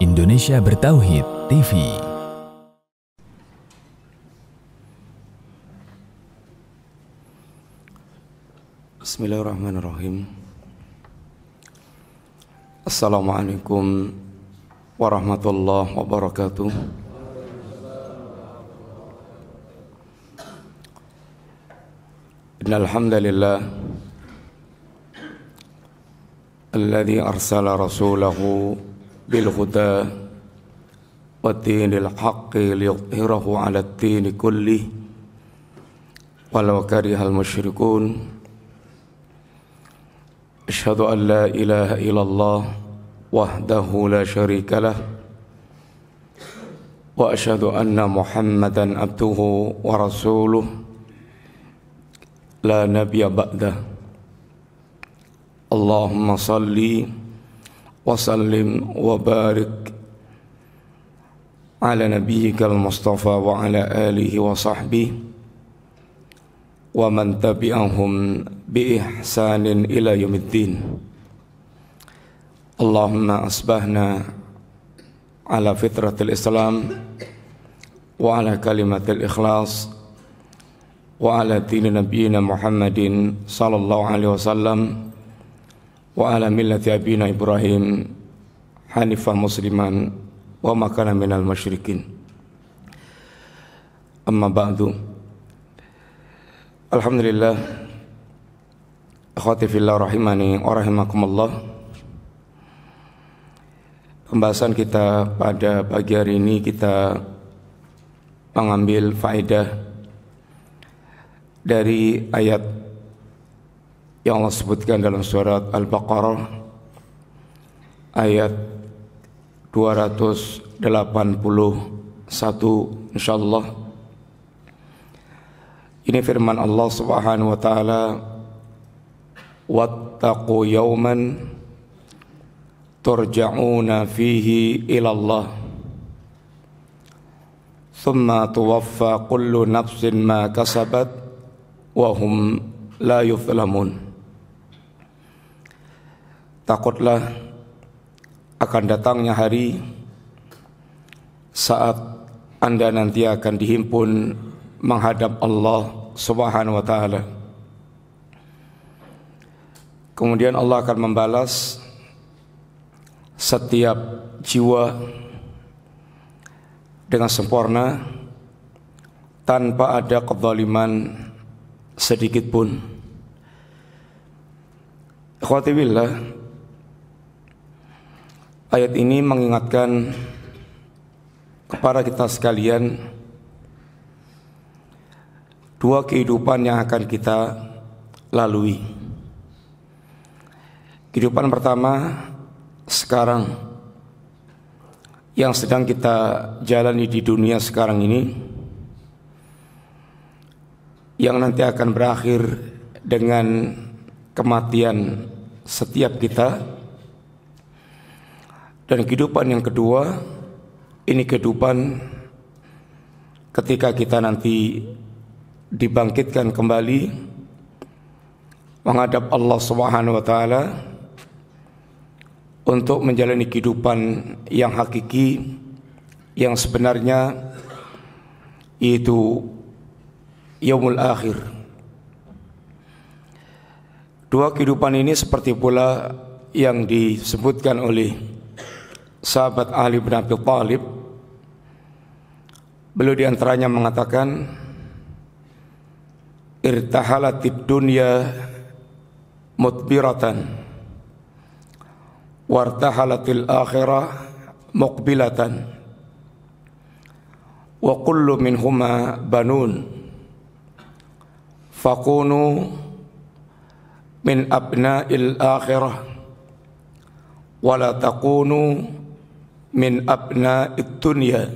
Indonesia Bertauhid TV Bismillahirrahmanirrahim Assalamualaikum warahmatullahi wabarakatuh Innalhamdulillah Alladhi arsala rasulahu بالهدى ودين الحق ليظهره على الدين كله ولو كره المشركون أشهد أن لا إله إلا الله وحده لا شريك له وأشهد أن محمدا عبده ورسوله لا نبي بعده اللهم صلِّ وسلم وبارك على نبيك المصطفى وعلى آله وصحبه ومن تبعهم بإحسان إلى يوم الدين اللهم أصبحنا على فطرة الإسلام وعلى كلمة الإخلاص وعلى دين نبينا محمد صلى الله عليه وسلم wa ala millati abina Ibrahim hanifah musliman wa makana minal masyrikin Amma ba'du. Alhamdulillah akhwati fillah rahimani wa rahimakumullah. Pembahasan kita pada pagi hari ini kita mengambil faedah dari ayat yang Allah sebutkan dalam surat Al-Baqarah ayat 281 insyaallah ini firman Allah Subhanahu wa taala wattaqu yawman turja'una fihi ila Allah thumma tuwaffa kullu nafsin ma kasabat wa hum la yuzlamun Takutlah akan datangnya hari saat Anda nanti akan dihimpun menghadap Allah Subhanahu wa taala. Kemudian Allah akan membalas setiap jiwa dengan sempurna tanpa ada kezaliman sedikit pun. Khawatibillah Ayat ini mengingatkan kepada kita sekalian dua kehidupan yang akan kita lalui. Kehidupan pertama sekarang yang sedang kita jalani di dunia sekarang ini yang nanti akan berakhir dengan kematian setiap kita dan kehidupan yang kedua, ini kehidupan ketika kita nanti dibangkitkan kembali menghadap Allah Subhanahu wa taala untuk menjalani kehidupan yang hakiki yang sebenarnya itu yaumul akhir. Dua kehidupan ini seperti pula yang disebutkan oleh sahabat Ali bin Abi Thalib beliau diantaranya mengatakan irtahalatid dunya mutbiratan wartahalatil akhirah muqbilatan wa kullu minhuma banun fakunu min abna'il akhirah wala takunu min abna dunya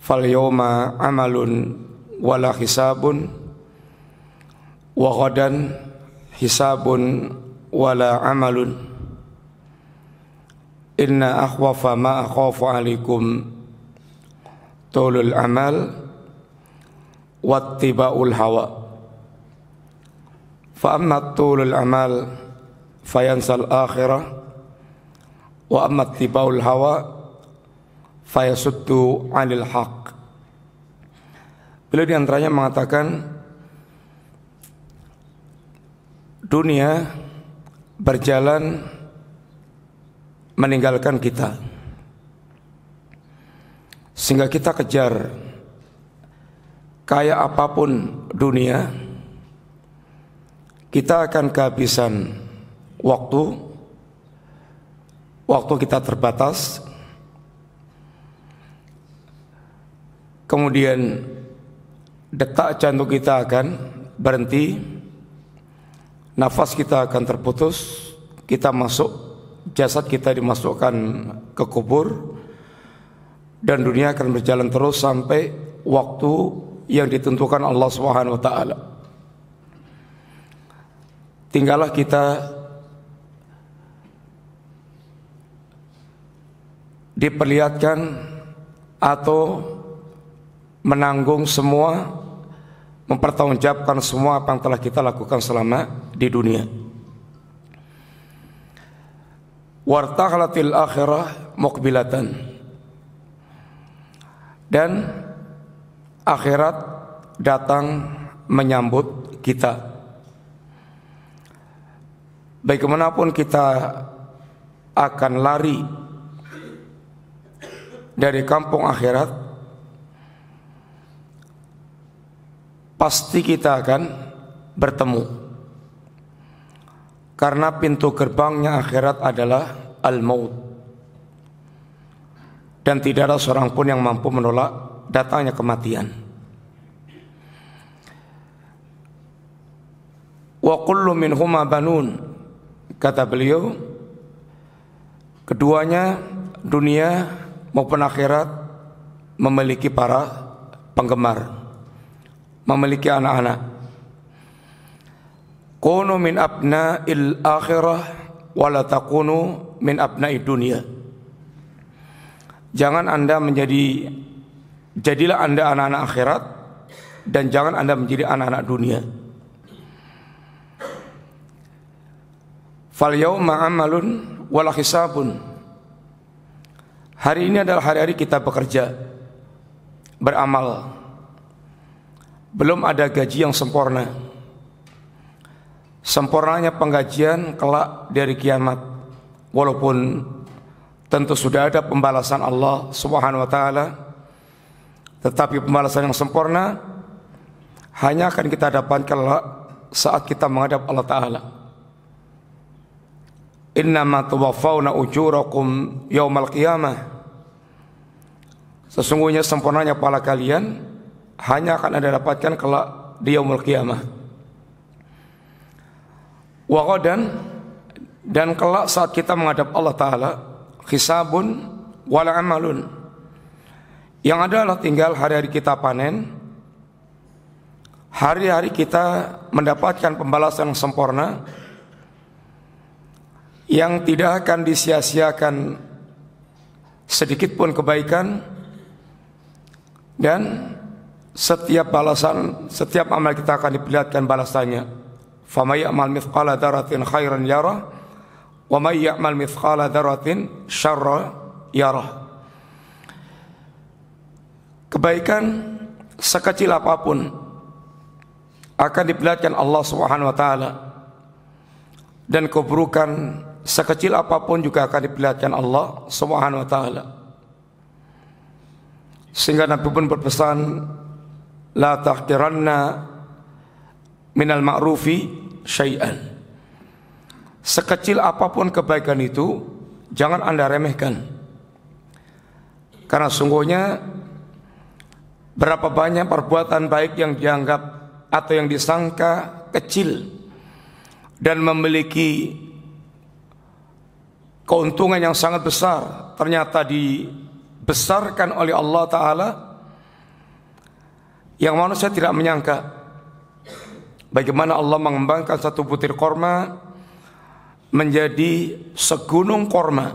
fal yawma amalun wala hisabun wa ghadan hisabun wala amalun inna akhwafa ma akhafu alaikum tulul amal wattiba'ul hawa fa amma tulul amal fayansal akhirah wa amat tibaul hawa fayasuddu anil haq beliau diantaranya mengatakan dunia berjalan meninggalkan kita sehingga kita kejar kaya apapun dunia kita akan kehabisan waktu waktu kita terbatas. Kemudian detak jantung kita akan berhenti. Nafas kita akan terputus, kita masuk jasad kita dimasukkan ke kubur dan dunia akan berjalan terus sampai waktu yang ditentukan Allah Swt. Tinggallah kita diperlihatkan atau menanggung semua mempertanggungjawabkan semua apa yang telah kita lakukan selama di dunia. Wartahlatil akhirah mukbilatan. Dan akhirat datang menyambut kita. Bagaimanapun kita akan lari dari kampung akhirat pasti kita akan bertemu karena pintu gerbangnya akhirat adalah al-maut dan tidak ada seorang pun yang mampu menolak datangnya kematian wa kullu minhuma banun kata beliau keduanya dunia maupun akhirat memiliki para penggemar, memiliki anak-anak. Kunu min abna'il akhirah wala takunu min abna'i dunia. Jangan Anda menjadi jadilah Anda anak-anak akhirat dan jangan Anda menjadi anak-anak dunia. Fal yauma amalun wala hisabun Hari ini adalah hari-hari kita bekerja, beramal. Belum ada gaji yang sempurna. Sempurnanya penggajian kelak dari kiamat. Walaupun tentu sudah ada pembalasan Allah Subhanahu wa taala. Tetapi pembalasan yang sempurna hanya akan kita dapatkan kelak saat kita menghadap Allah taala. Innama tuwaffawna ujurakum yaumal qiyamah. Sesungguhnya sempurnanya pahala kalian hanya akan Anda dapatkan kelak di yaumul qiyamah. Wagodan dan kelak saat kita menghadap Allah Ta'ala Hisabun wala amalun Yang adalah tinggal hari-hari kita panen Hari-hari kita mendapatkan pembalasan yang sempurna yang tidak akan disia-siakan sedikit pun kebaikan dan setiap balasan setiap amal kita akan diperlihatkan balasannya fama ya'mal mithqala dzarratin khairan yarah wa may ya'mal mithqala dzarratin syarra yarah kebaikan sekecil apapun akan diperlihatkan Allah Subhanahu wa taala dan keburukan sekecil apapun juga akan diperlihatkan Allah Subhanahu wa taala. Sehingga Nabi pun berpesan la tahqiranna minal ma'rufi syai'an. Sekecil apapun kebaikan itu jangan Anda remehkan. Karena sungguhnya berapa banyak perbuatan baik yang dianggap atau yang disangka kecil dan memiliki keuntungan yang sangat besar ternyata dibesarkan oleh Allah Ta'ala yang manusia tidak menyangka bagaimana Allah mengembangkan satu butir korma menjadi segunung korma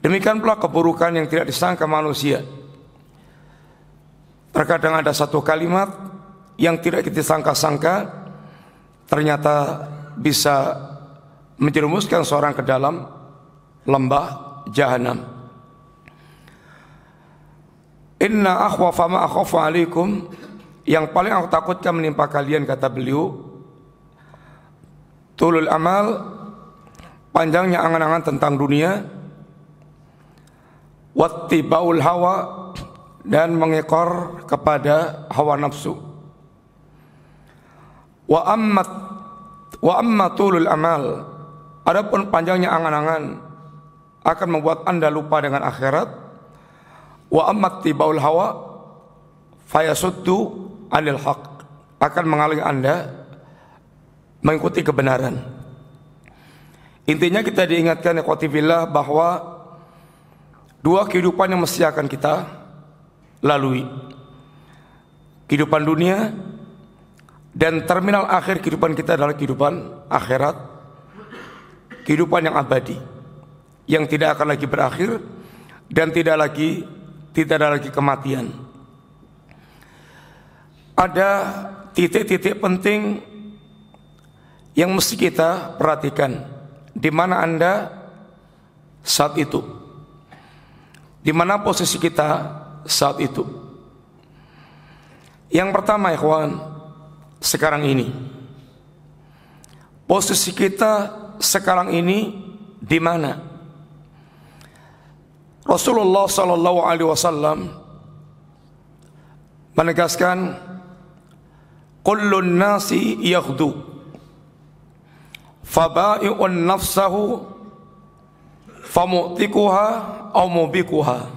demikian pula keburukan yang tidak disangka manusia terkadang ada satu kalimat yang tidak kita sangka-sangka ternyata bisa menjerumuskan seorang ke dalam lembah jahanam. Inna akhwafa ma akhafu alaikum yang paling aku takutkan menimpa kalian kata beliau tulul amal panjangnya angan-angan tentang dunia wati baul hawa dan mengekor kepada hawa nafsu wa ammat wa amma tulul amal Adapun panjangnya angan-angan akan membuat Anda lupa dengan akhirat. Wa ammat tibaul hawa fayasuddu anil haq akan mengalih Anda mengikuti kebenaran. Intinya kita diingatkan ya bahwa dua kehidupan yang mesti akan kita lalui. Kehidupan dunia dan terminal akhir kehidupan kita adalah kehidupan akhirat kehidupan yang abadi yang tidak akan lagi berakhir dan tidak lagi tidak ada lagi kematian. Ada titik-titik penting yang mesti kita perhatikan di mana Anda saat itu. Di mana posisi kita saat itu. Yang pertama ikhwan, sekarang ini. Posisi kita sekarang ini di mana? Rasulullah Sallallahu Alaihi Wasallam menegaskan, "Kullun nasi yahdu faba'i'un nafsahu, famu'tikuha au mubikuha."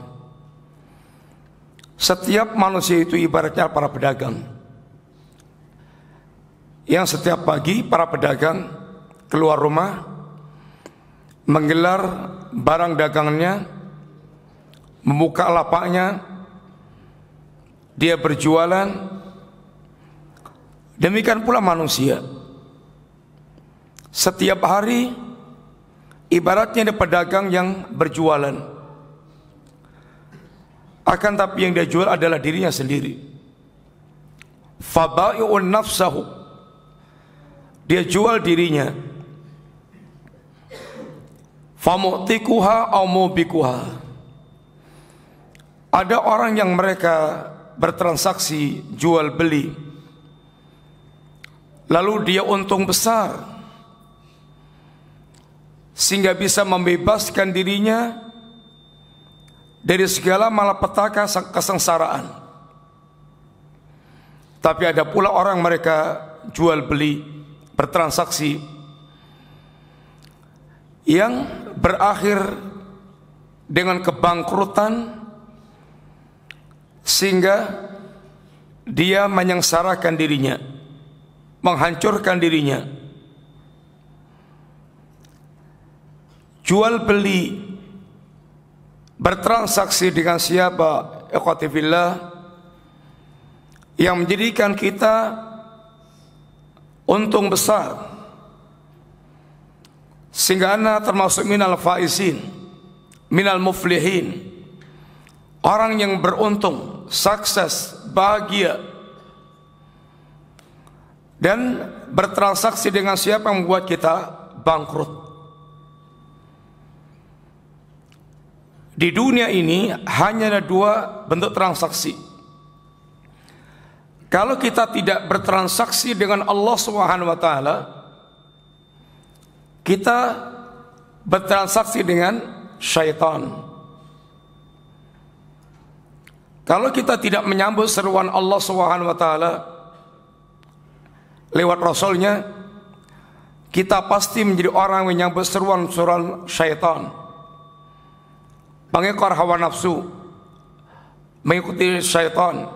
Setiap manusia itu ibaratnya para pedagang. Yang setiap pagi para pedagang keluar rumah, menggelar barang dagangannya, membuka lapaknya, dia berjualan. Demikian pula manusia. Setiap hari ibaratnya ada pedagang yang berjualan. Akan tapi yang dia jual adalah dirinya sendiri. Fabai'un nafsahu. Dia jual dirinya famu'tikuha au bikuha. ada orang yang mereka bertransaksi jual beli lalu dia untung besar sehingga bisa membebaskan dirinya dari segala malapetaka kesengsaraan tapi ada pula orang mereka jual beli bertransaksi yang berakhir dengan kebangkrutan sehingga dia menyengsarakan dirinya, menghancurkan dirinya. Jual beli bertransaksi dengan siapa ekotifillah yang menjadikan kita untung besar sehingga anda termasuk minal faizin, minal muflihin. Orang yang beruntung, sukses, bahagia. Dan bertransaksi dengan siapa yang membuat kita bangkrut. Di dunia ini hanya ada dua bentuk transaksi. Kalau kita tidak bertransaksi dengan Allah Subhanahu wa taala, kita bertransaksi dengan syaitan. Kalau kita tidak menyambut seruan Allah Subhanahu wa taala lewat rasulnya, kita pasti menjadi orang yang menyambut seruan-seruan syaitan. Pengekor hawa nafsu mengikuti syaitan.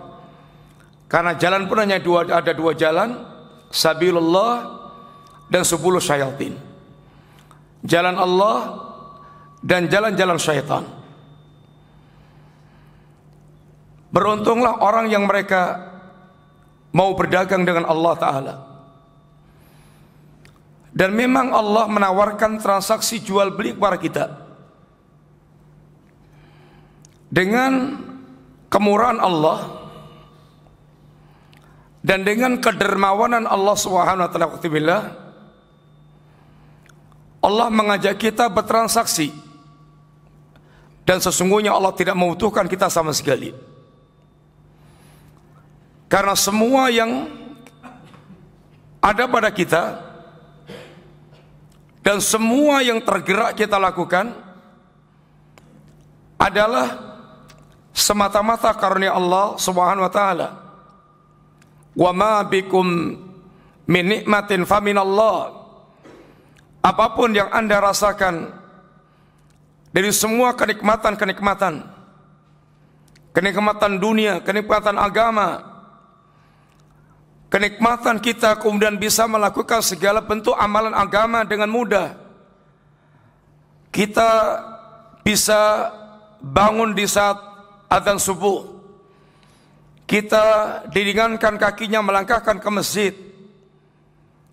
Karena jalan pun hanya dua, ada dua jalan, sabilullah dan sepuluh syaitin jalan Allah dan jalan-jalan syaitan. Beruntunglah orang yang mereka mau berdagang dengan Allah Ta'ala. Dan memang Allah menawarkan transaksi jual beli kepada kita. Dengan kemurahan Allah dan dengan kedermawanan Allah Subhanahu wa taala Allah mengajak kita bertransaksi dan sesungguhnya Allah tidak membutuhkan kita sama sekali. Karena semua yang ada pada kita dan semua yang tergerak kita lakukan adalah semata-mata karunia Allah Subhanahu wa taala. Wa ma bikum min nikmatin faminallah apapun yang Anda rasakan dari semua kenikmatan-kenikmatan kenikmatan dunia, kenikmatan agama, kenikmatan kita kemudian bisa melakukan segala bentuk amalan agama dengan mudah. Kita bisa bangun di saat azan subuh. Kita diringankan kakinya melangkahkan ke masjid.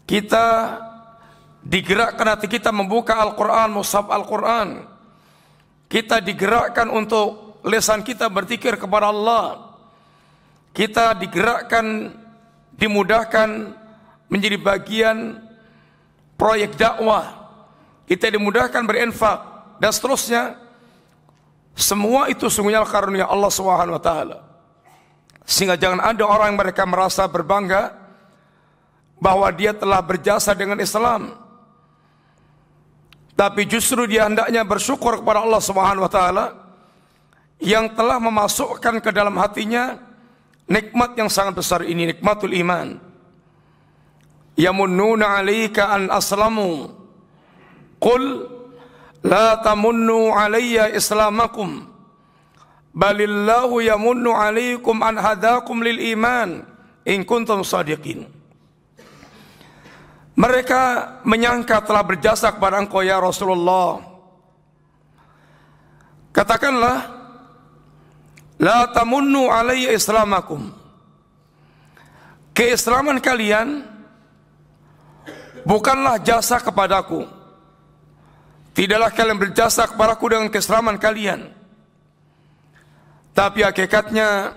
Kita digerakkan hati kita membuka Al-Quran, Musab Al-Quran. Kita digerakkan untuk lesan kita bertikir kepada Allah. Kita digerakkan, dimudahkan menjadi bagian proyek dakwah. Kita dimudahkan berinfak dan seterusnya. Semua itu sungguhnya karunia Allah Subhanahu wa taala. Sehingga jangan ada orang yang mereka merasa berbangga bahwa dia telah berjasa dengan Islam tapi justru dia hendaknya bersyukur kepada Allah Subhanahu wa taala yang telah memasukkan ke dalam hatinya nikmat yang sangat besar ini nikmatul iman yamunnuna 'alaika an aslamu qul la tamunnu 'alayya islamakum balillahu yamunnu 'alaikum an hadakum lil iman in kuntum shadiqin mereka menyangka telah berjasa kepada engkau ya Rasulullah. Katakanlah, La tamunnu alaiya islamakum. Keislaman kalian bukanlah jasa kepadaku. Tidaklah kalian berjasa kepadaku dengan keislaman kalian. Tapi hakikatnya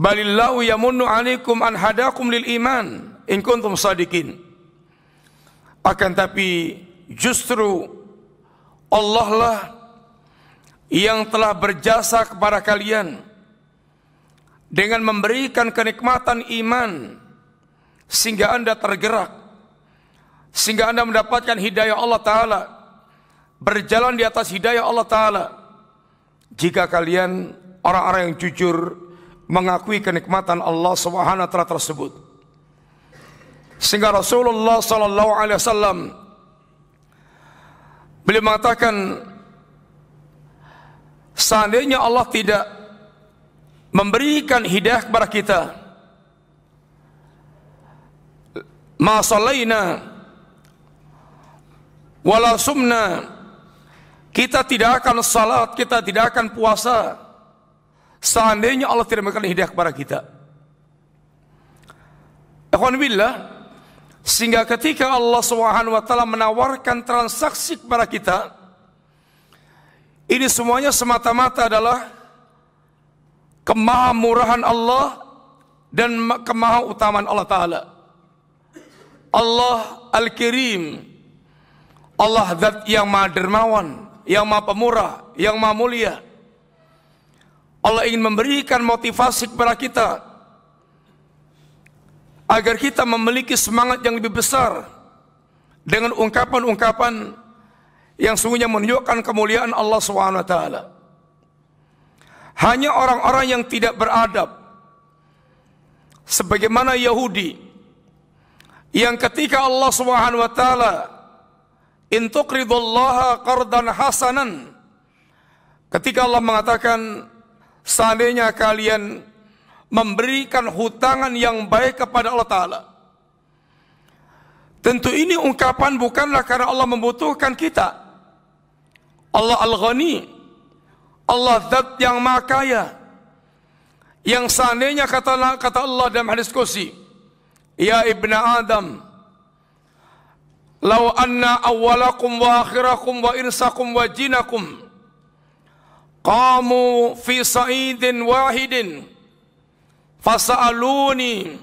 balillahu yamunnu alaikum an hadakum lil iman in kuntum sadikin. Akan tapi justru Allah lah yang telah berjasa kepada kalian dengan memberikan kenikmatan iman sehingga Anda tergerak sehingga Anda mendapatkan hidayah Allah taala berjalan di atas hidayah Allah taala jika kalian orang-orang yang jujur mengakui kenikmatan Allah Subhanahu wa taala tersebut sehingga Rasulullah sallallahu alaihi wasallam beliau mengatakan seandainya Allah tidak memberikan hidayah kepada kita ma sallaina wala sumna kita tidak akan salat, kita tidak akan puasa seandainya Allah tidak memberikan hidayah kepada kita. Ikhwan billah, sehingga ketika Allah Subhanahu wa taala menawarkan transaksi kepada kita, ini semuanya semata-mata adalah kemahamurahan Allah dan kemahautamaan Allah taala. Allah Al-Kirim. Allah zat yang Maha dermawan, yang Maha pemurah, yang Maha mulia. Allah ingin memberikan motivasi kepada kita agar kita memiliki semangat yang lebih besar dengan ungkapan-ungkapan yang sungguhnya menunjukkan kemuliaan Allah SWT. Hanya orang-orang yang tidak beradab, sebagaimana Yahudi, yang ketika Allah Swt. Wa ridullaha hasanan, ketika Allah mengatakan seandainya kalian memberikan hutangan yang baik kepada Allah Ta'ala. Tentu ini ungkapan bukanlah karena Allah membutuhkan kita. Allah Al-Ghani, Allah Zat yang Maha Kaya. Yang seandainya kata, kata Allah dalam hadis kursi, Ya ibn Adam, Lau anna awalakum wa akhirakum wa insakum wa jinakum, Qamu fi sa'idin wahidin, fasa'aluni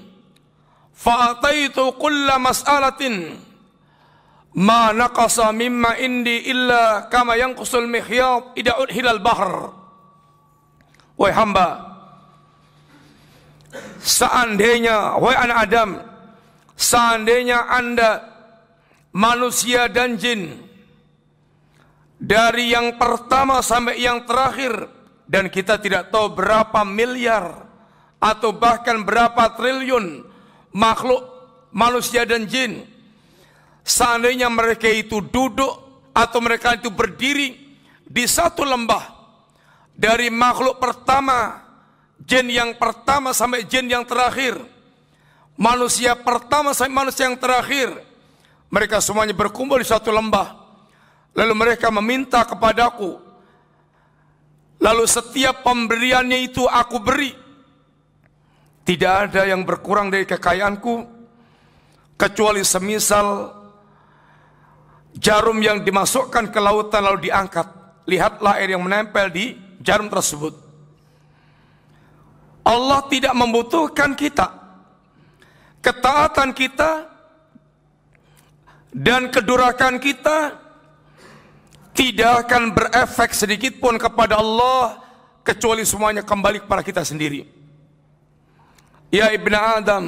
fa'ataitu kulla mas'alatin ma naqasa mimma indi illa kama yang kusul mihyab ida hilal bahr wahai hamba seandainya wahai anak Adam seandainya anda manusia dan jin dari yang pertama sampai yang terakhir dan kita tidak tahu berapa miliar atau bahkan berapa triliun makhluk manusia dan jin. Seandainya mereka itu duduk atau mereka itu berdiri di satu lembah dari makhluk pertama, jin yang pertama sampai jin yang terakhir, manusia pertama sampai manusia yang terakhir, mereka semuanya berkumpul di satu lembah. Lalu mereka meminta kepadaku. Lalu setiap pemberiannya itu aku beri. Tidak ada yang berkurang dari kekayaanku kecuali semisal jarum yang dimasukkan ke lautan lalu diangkat. Lihatlah air yang menempel di jarum tersebut. Allah tidak membutuhkan kita. Ketaatan kita dan kedurakan kita tidak akan berefek sedikit pun kepada Allah kecuali semuanya kembali kepada kita sendiri. Ya Ibn Adam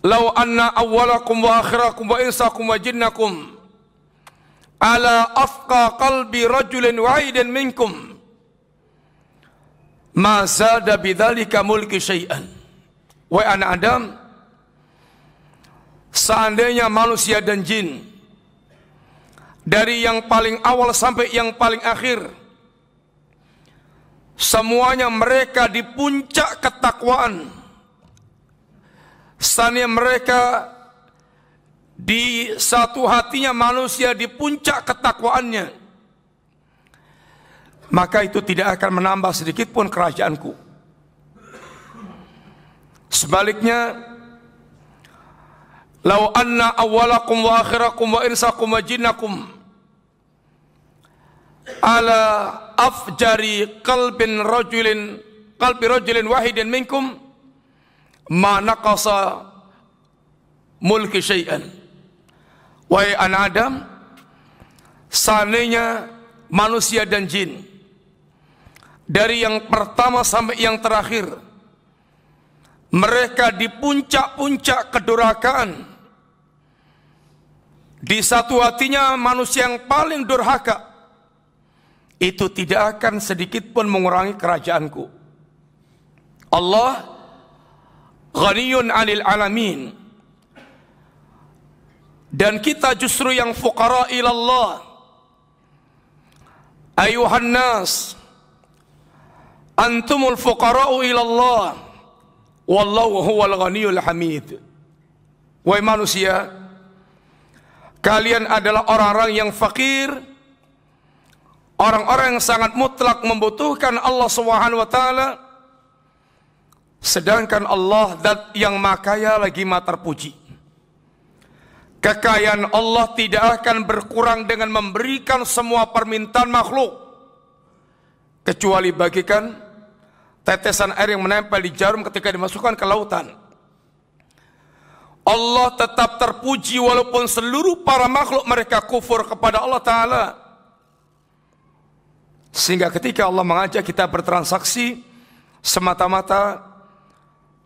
Lau anna awalakum wa akhirakum wa insakum wa jinnakum Ala afqa qalbi rajulin wa'idin minkum Ma zada bidhalika mulki syai'an Wahai anak Adam Seandainya manusia dan jin Dari yang paling awal sampai yang paling akhir Semuanya mereka di puncak ketakwaan. Sania mereka di satu hatinya manusia di puncak ketakwaannya. Maka itu tidak akan menambah sedikit pun kerajaanku. Sebaliknya, Lau anna awalakum wa akhirakum wa insakum wa jinnakum ala afjari qalbin rajulin qalbi rajulin wahidin minkum ma naqasa mulki syai'an wahai anak Adam sanenya manusia dan jin dari yang pertama sampai yang terakhir mereka di puncak-puncak kedurakaan di satu hatinya manusia yang paling durhaka itu tidak akan sedikit pun mengurangi kerajaanku. Allah ghaniyun alil 'alamin. Dan kita justru yang fuqara ilallah. Ayuhan nas antumul fuqara'u ilallah wallahu huwal ghaniyul hamid. Wahai manusia, kalian adalah orang-orang yang fakir orang-orang yang sangat mutlak membutuhkan Allah Subhanahu wa taala sedangkan Allah zat yang makaya lagi maha terpuji kekayaan Allah tidak akan berkurang dengan memberikan semua permintaan makhluk kecuali bagikan tetesan air yang menempel di jarum ketika dimasukkan ke lautan Allah tetap terpuji walaupun seluruh para makhluk mereka kufur kepada Allah Ta'ala sehingga ketika Allah mengajak kita bertransaksi semata-mata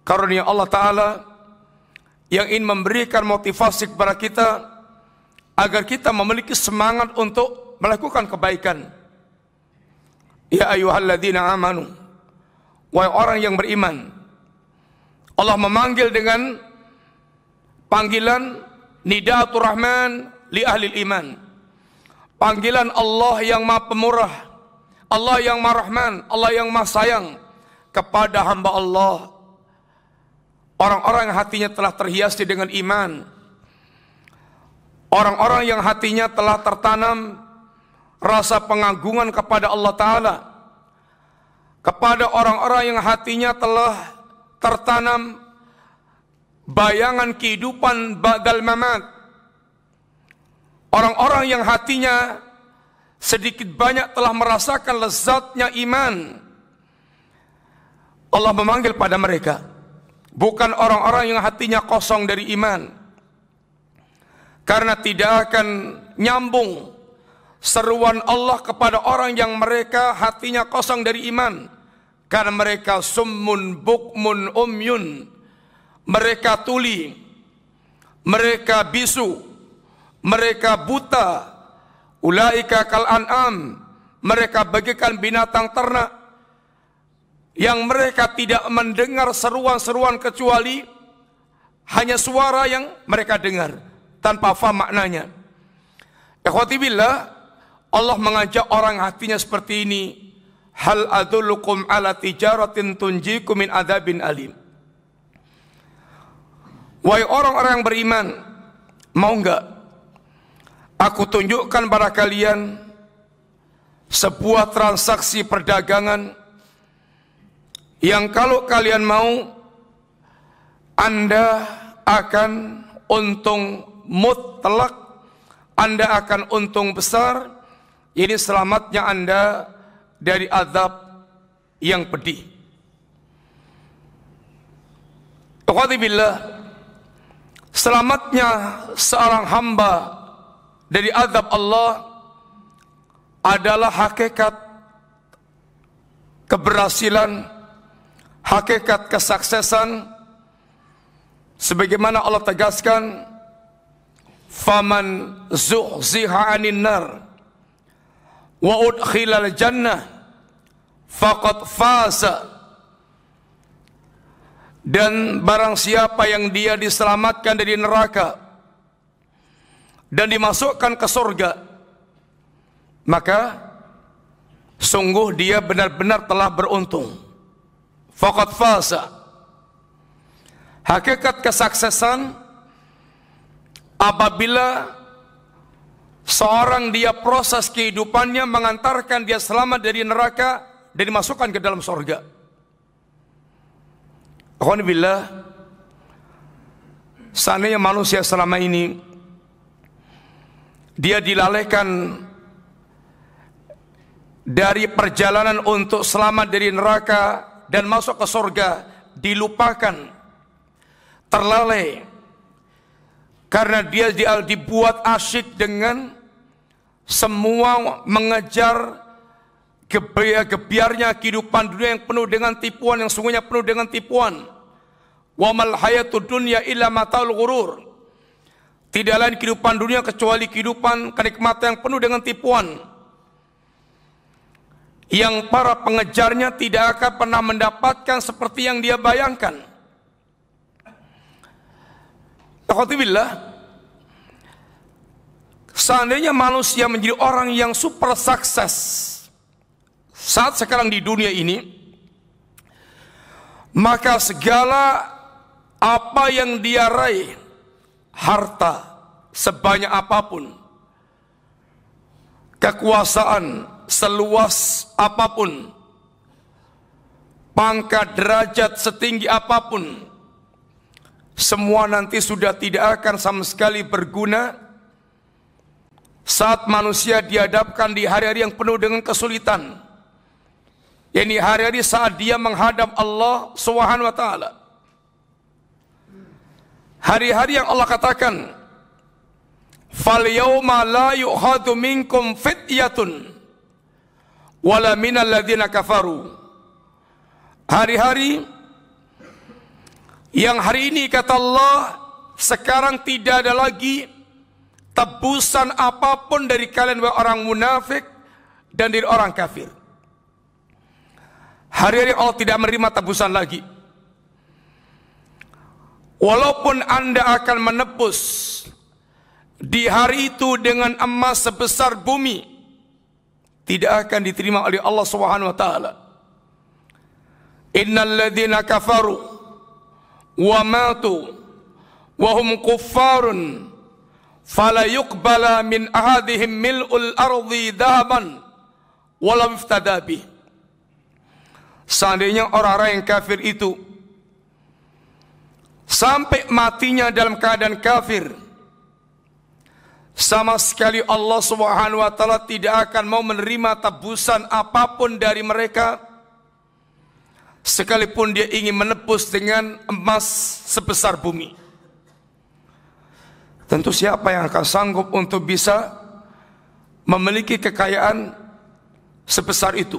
karunia Allah Ta'ala yang ingin memberikan motivasi kepada kita agar kita memiliki semangat untuk melakukan kebaikan. Ya ayuhalladzina amanu. Wahai orang yang beriman. Allah memanggil dengan panggilan nidatul rahman li ahli iman. Panggilan Allah yang maha pemurah Allah yang marahman, Allah yang maha sayang kepada hamba Allah. Orang-orang yang hatinya telah terhiasi dengan iman. Orang-orang yang hatinya telah tertanam rasa pengagungan kepada Allah Ta'ala. Kepada orang-orang yang hatinya telah tertanam bayangan kehidupan bagal mamat. Orang-orang yang hatinya sedikit banyak telah merasakan lezatnya iman. Allah memanggil pada mereka, bukan orang-orang yang hatinya kosong dari iman, karena tidak akan nyambung seruan Allah kepada orang yang mereka hatinya kosong dari iman, karena mereka summun bukmun umyun, mereka tuli, mereka bisu, mereka buta, Ulaika kal an'am. Mereka bagikan binatang ternak yang mereka tidak mendengar seruan-seruan kecuali hanya suara yang mereka dengar tanpa faham maknanya. Ikhwati billah, Allah mengajak orang hatinya seperti ini. Hal adullukum ala tijaratin tunjikum min adabin alim. Wahai orang-orang yang beriman, mau enggak Aku tunjukkan pada kalian sebuah transaksi perdagangan yang kalau kalian mau Anda akan untung mutlak, Anda akan untung besar, ini selamatnya Anda dari azab yang pedih. Qadibillah, selamatnya seorang hamba dari azab Allah adalah hakikat keberhasilan, hakikat kesuksesan sebagaimana Allah tegaskan faman zuhziha anin nar wa udkhilal jannah faqad faza dan barang siapa yang dia diselamatkan dari neraka dan dimasukkan ke surga maka sungguh dia benar-benar telah beruntung Fakat fasa hakikat kesuksesan apabila seorang dia proses kehidupannya mengantarkan dia selamat dari neraka dan dimasukkan ke dalam sorga. Alhamdulillah, seandainya manusia selama ini dia dilalaikan dari perjalanan untuk selamat dari neraka dan masuk ke surga dilupakan terlalai karena dia dibuat asyik dengan semua mengejar kebiarnya kehidupan dunia yang penuh dengan tipuan yang sungguhnya penuh dengan tipuan wamal hayatud dunya illa mataul ghurur tidak lain kehidupan dunia kecuali kehidupan kenikmatan yang penuh dengan tipuan. Yang para pengejarnya tidak akan pernah mendapatkan seperti yang dia bayangkan. Takhutibillah. Seandainya manusia menjadi orang yang super sukses saat sekarang di dunia ini, maka segala apa yang dia raih harta sebanyak apapun, kekuasaan seluas apapun, pangkat derajat setinggi apapun, semua nanti sudah tidak akan sama sekali berguna saat manusia dihadapkan di hari-hari yang penuh dengan kesulitan. Ini yani hari-hari saat dia menghadap Allah Subhanahu wa taala. Hari-hari yang Allah katakan, "Fal yauma la yu'khadhu minkum fityatun wala minal ladzina kafaru." Hari-hari yang hari ini kata Allah sekarang tidak ada lagi tebusan apapun dari kalian orang munafik dan dari orang kafir. Hari-hari Allah tidak menerima tebusan lagi. Walaupun anda akan menebus di hari itu dengan emas sebesar bumi, tidak akan diterima oleh Allah Subhanahu wa taala. Innal ladzina kafaru wa matu wa hum kuffarun fala yuqbala min ahadihim mil'ul ardi dhahaban walam iftada Seandainya orang-orang yang kafir itu sampai matinya dalam keadaan kafir sama sekali Allah Subhanahu wa taala tidak akan mau menerima tebusan apapun dari mereka sekalipun dia ingin menebus dengan emas sebesar bumi tentu siapa yang akan sanggup untuk bisa memiliki kekayaan sebesar itu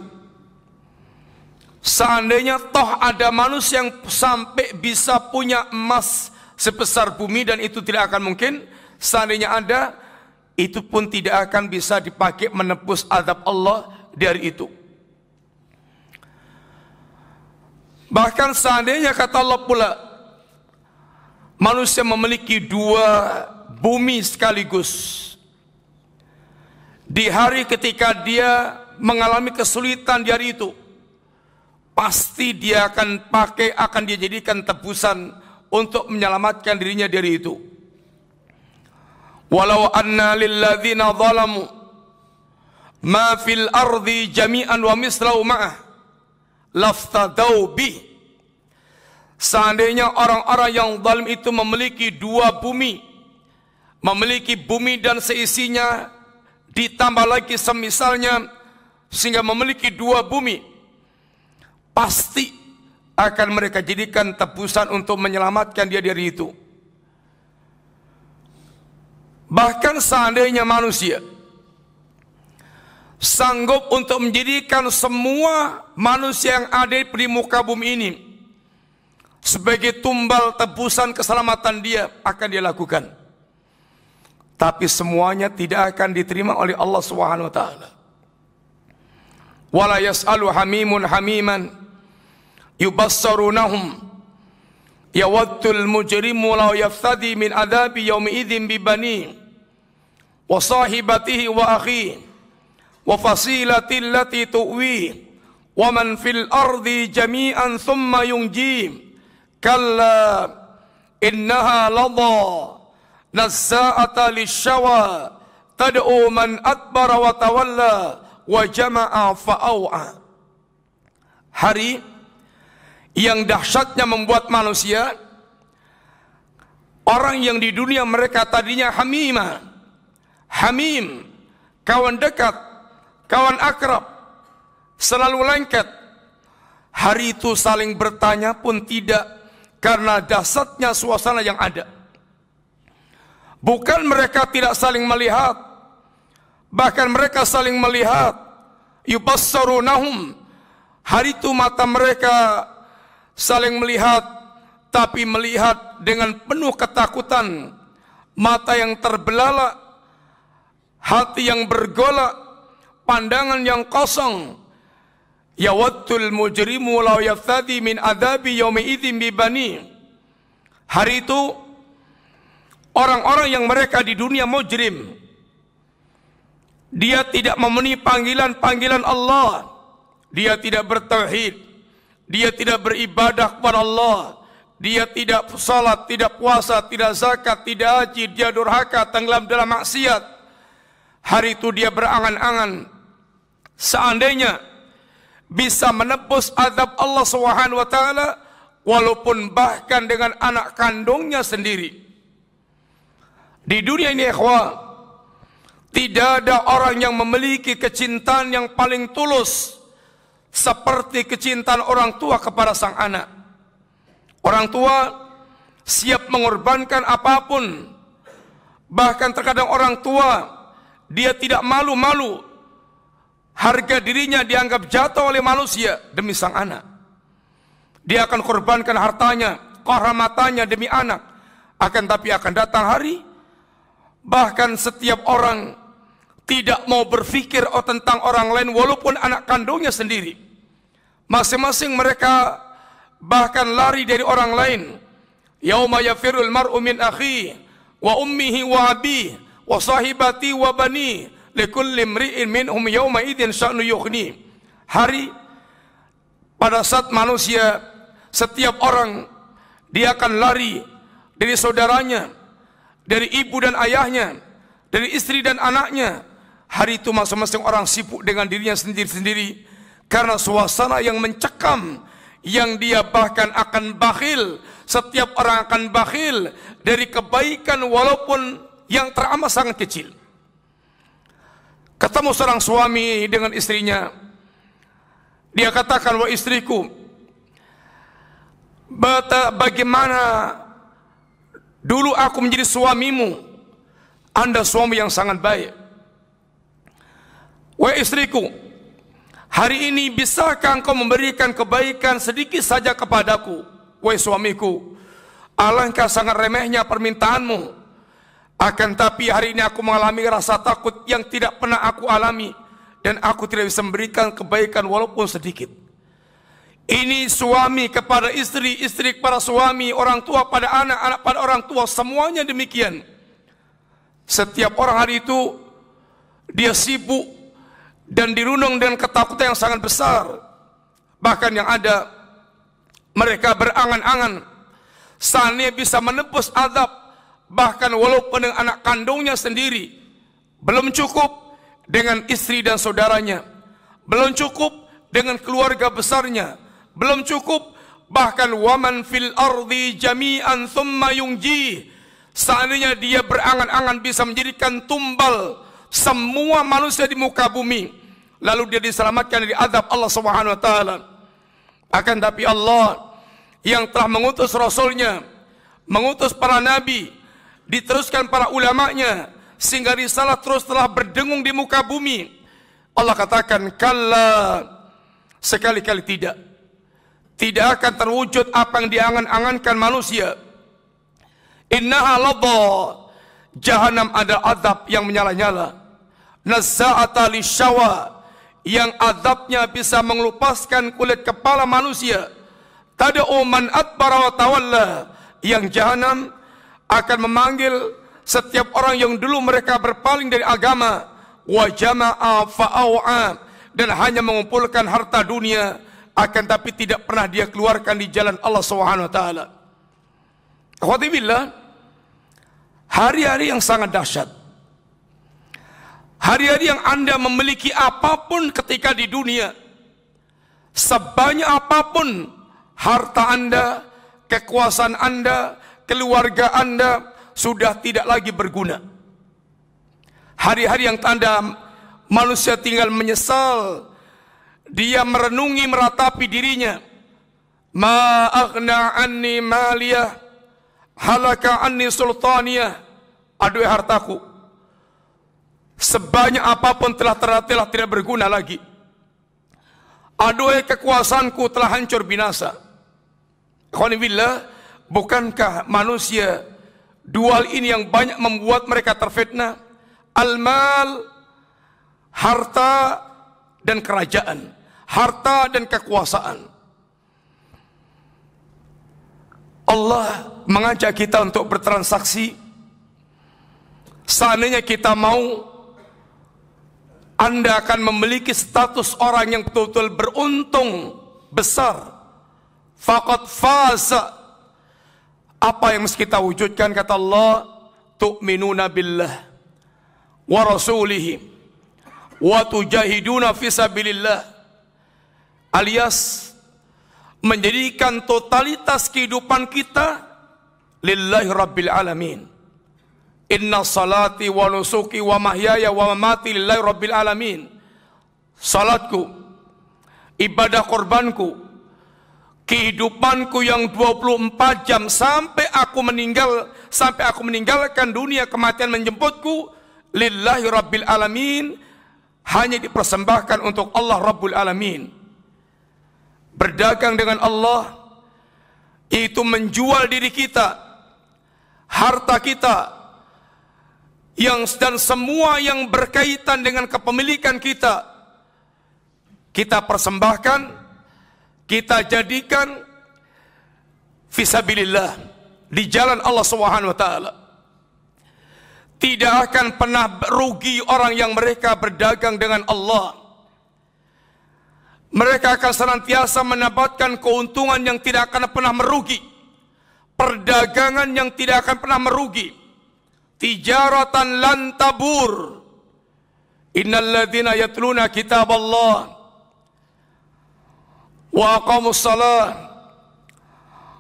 Seandainya toh ada manusia yang sampai bisa punya emas sebesar bumi dan itu tidak akan mungkin. Seandainya ada, itu pun tidak akan bisa dipakai menebus adab Allah dari itu. Bahkan seandainya kata Allah pula, manusia memiliki dua bumi sekaligus. Di hari ketika dia mengalami kesulitan di hari itu, pasti dia akan pakai akan dia jadikan tebusan untuk menyelamatkan dirinya dari itu. Walau anna lilladzina zalamu ma fil ardi jami'an wa mislau ma'ah laftadau bi Seandainya orang-orang yang zalim itu memiliki dua bumi, memiliki bumi dan seisinya ditambah lagi semisalnya sehingga memiliki dua bumi pasti akan mereka jadikan tebusan untuk menyelamatkan dia dari itu. Bahkan seandainya manusia sanggup untuk menjadikan semua manusia yang ada di muka bumi ini sebagai tumbal tebusan keselamatan dia akan dia lakukan. Tapi semuanya tidak akan diterima oleh Allah Subhanahu wa taala. Wala yas'alu hamimun hamiman يبصرونهم يود المجرم لو يفتدي من عذاب يومئذ ببنيه وصاحبته وأخيه وفصيلة التي تؤويه ومن في الأرض جميعا ثم ينجيه كلا إنها لضا نزاعة للشوى تدعو من أكبر وتولى وجمع فأوعى حريم yang dahsyatnya membuat manusia orang yang di dunia mereka tadinya hamimah hamim kawan dekat kawan akrab selalu lengket hari itu saling bertanya pun tidak karena dahsyatnya suasana yang ada bukan mereka tidak saling melihat bahkan mereka saling melihat yubassarunahum hari itu mata mereka saling melihat, tapi melihat dengan penuh ketakutan, mata yang terbelalak, hati yang bergolak, pandangan yang kosong. Yawadul mujrimu law yaftadi min adabi yawmi idzin bibani. Hari itu orang-orang yang mereka di dunia mujrim dia tidak memenuhi panggilan-panggilan Allah. Dia tidak bertauhid. Dia tidak beribadah kepada Allah. Dia tidak salat, tidak puasa, tidak zakat, tidak haji, dia durhaka, tenggelam dalam maksiat. Hari itu dia berangan-angan seandainya bisa menebus azab Allah Subhanahu wa taala walaupun bahkan dengan anak kandungnya sendiri. Di dunia ini ikhwah tidak ada orang yang memiliki kecintaan yang paling tulus seperti kecintaan orang tua kepada sang anak. Orang tua siap mengorbankan apapun. Bahkan terkadang orang tua dia tidak malu-malu. Harga dirinya dianggap jatuh oleh manusia demi sang anak. Dia akan korbankan hartanya, kehormatannya demi anak. Akan tapi akan datang hari bahkan setiap orang tidak mau berpikir oh, tentang orang lain walaupun anak kandungnya sendiri. Masing-masing mereka bahkan lari dari orang lain. Yauma yafirul mar'u min akhi wa ummihi wa abi wa sahibati wa bani likulli imri'in minhum yauma idzin sya'nu yughni. Hari pada saat manusia setiap orang dia akan lari dari saudaranya, dari ibu dan ayahnya, dari istri dan anaknya. Hari itu masing-masing orang sibuk dengan dirinya sendiri-sendiri. Karena suasana yang mencekam, yang dia bahkan akan bakhil, setiap orang akan bakhil dari kebaikan walaupun yang teramat sangat kecil. Ketemu seorang suami dengan istrinya, dia katakan, "Wah istriku, bagaimana dulu aku menjadi suamimu? Anda suami yang sangat baik. Wah istriku, Hari ini bisakah engkau memberikan kebaikan sedikit saja kepadaku, wahai suamiku? Alangkah sangat remehnya permintaanmu. Akan tapi hari ini aku mengalami rasa takut yang tidak pernah aku alami dan aku tidak bisa memberikan kebaikan walaupun sedikit. Ini suami kepada istri, istri kepada suami, orang tua pada anak, anak pada orang tua, semuanya demikian. Setiap orang hari itu dia sibuk dan dirundung dengan ketakutan yang sangat besar. Bahkan yang ada mereka berangan-angan seandainya bisa menebus azab bahkan walaupun dengan anak kandungnya sendiri belum cukup dengan istri dan saudaranya belum cukup dengan keluarga besarnya belum cukup bahkan waman fil ardi jami'an thumma yungji seandainya dia berangan-angan bisa menjadikan tumbal semua manusia di muka bumi lalu dia diselamatkan dari azab Allah Subhanahu wa taala. Akan tapi Allah yang telah mengutus rasulnya, mengutus para nabi, diteruskan para ulamanya sehingga risalah terus telah berdengung di muka bumi. Allah katakan kala sekali-kali tidak. Tidak akan terwujud apa yang diangan-angankan manusia. Innaha ladha. Jahanam ada azab yang menyala-nyala nazza'ata lisyawa yang azabnya bisa mengelupaskan kulit kepala manusia tad'u man adbara wa tawalla yang jahanam akan memanggil setiap orang yang dulu mereka berpaling dari agama wa jama'a fa'awa dan hanya mengumpulkan harta dunia akan tapi tidak pernah dia keluarkan di jalan Allah Subhanahu wa taala. Akhwati hari-hari yang sangat dahsyat Hari-hari yang Anda memiliki apapun ketika di dunia, sebanyak apapun harta Anda, kekuasaan Anda, keluarga Anda sudah tidak lagi berguna. Hari-hari yang tanda manusia tinggal menyesal, dia merenungi meratapi dirinya. Ma aghna anni maliyah halaka anni sultaniyah. Aduh hartaku. Sebanyak apapun telah telah tidak berguna lagi. Aduhai kekuasaanku telah hancur binasa. Khonibillah, bukankah manusia dual ini yang banyak membuat mereka terfitnah? almal, harta dan kerajaan. Harta dan kekuasaan. Allah mengajak kita untuk bertransaksi. Seandainya kita mau anda akan memiliki status orang yang betul-betul beruntung besar. Fakat faza. Apa yang mesti kita wujudkan kata Allah, tu'minuna billah wa rasulihi wa tujahiduna fisabilillah alias menjadikan totalitas kehidupan kita lillahi rabbil alamin. Inna salati wa nusuki wa mahyaya wa mamati lillahi rabbil alamin. Salatku, ibadah korbanku, kehidupanku yang 24 jam sampai aku meninggal sampai aku meninggalkan dunia kematian menjemputku lillahi rabbil alamin hanya dipersembahkan untuk Allah rabbul alamin berdagang dengan Allah itu menjual diri kita harta kita yang dan semua yang berkaitan dengan kepemilikan kita kita persembahkan kita jadikan fisabilillah di jalan Allah Subhanahu wa taala tidak akan pernah rugi orang yang mereka berdagang dengan Allah mereka akan senantiasa mendapatkan keuntungan yang tidak akan pernah merugi perdagangan yang tidak akan pernah merugi tijaratan lan tabur innal ladzina yatluna kitab Allah wa aqamus salah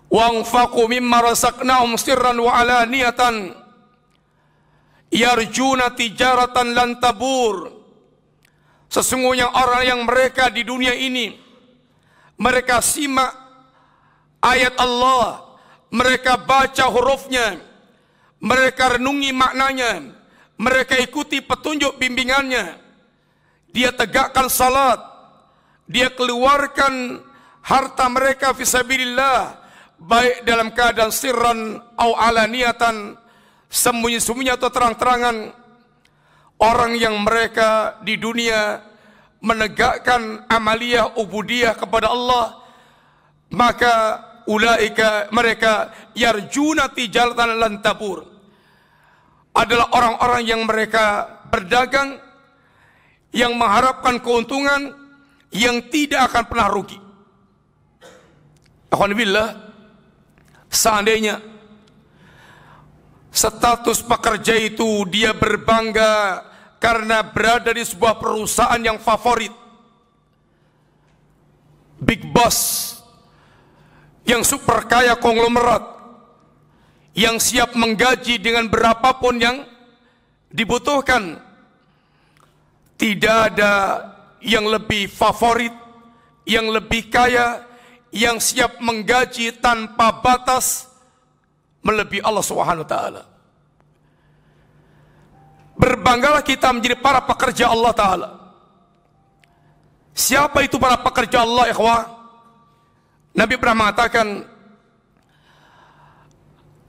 wa anfaqu mimma razaqnahum sirran wa alaniatan yarjuna tijaratan lan tabur sesungguhnya orang yang mereka di dunia ini mereka simak ayat Allah mereka baca hurufnya mereka renungi maknanya, mereka ikuti petunjuk bimbingannya. Dia tegakkan salat, dia keluarkan harta mereka fisabilillah baik dalam keadaan sirran au alaniatan sembunyi-sembunyi atau terang-terangan orang yang mereka di dunia menegakkan amaliyah ubudiyah kepada Allah maka ulaika mereka yarjuna tijalatan lantapur. tabur adalah orang-orang yang mereka berdagang yang mengharapkan keuntungan yang tidak akan pernah rugi. Alhamdulillah, seandainya status pekerja itu dia berbangga karena berada di sebuah perusahaan yang favorit. Big Boss yang super kaya konglomerat yang siap menggaji dengan berapapun yang dibutuhkan. Tidak ada yang lebih favorit, yang lebih kaya, yang siap menggaji tanpa batas melebihi Allah Swt. Berbanggalah kita menjadi para pekerja Allah taala. Siapa itu para pekerja Allah, ikhwah? Nabi pernah mengatakan,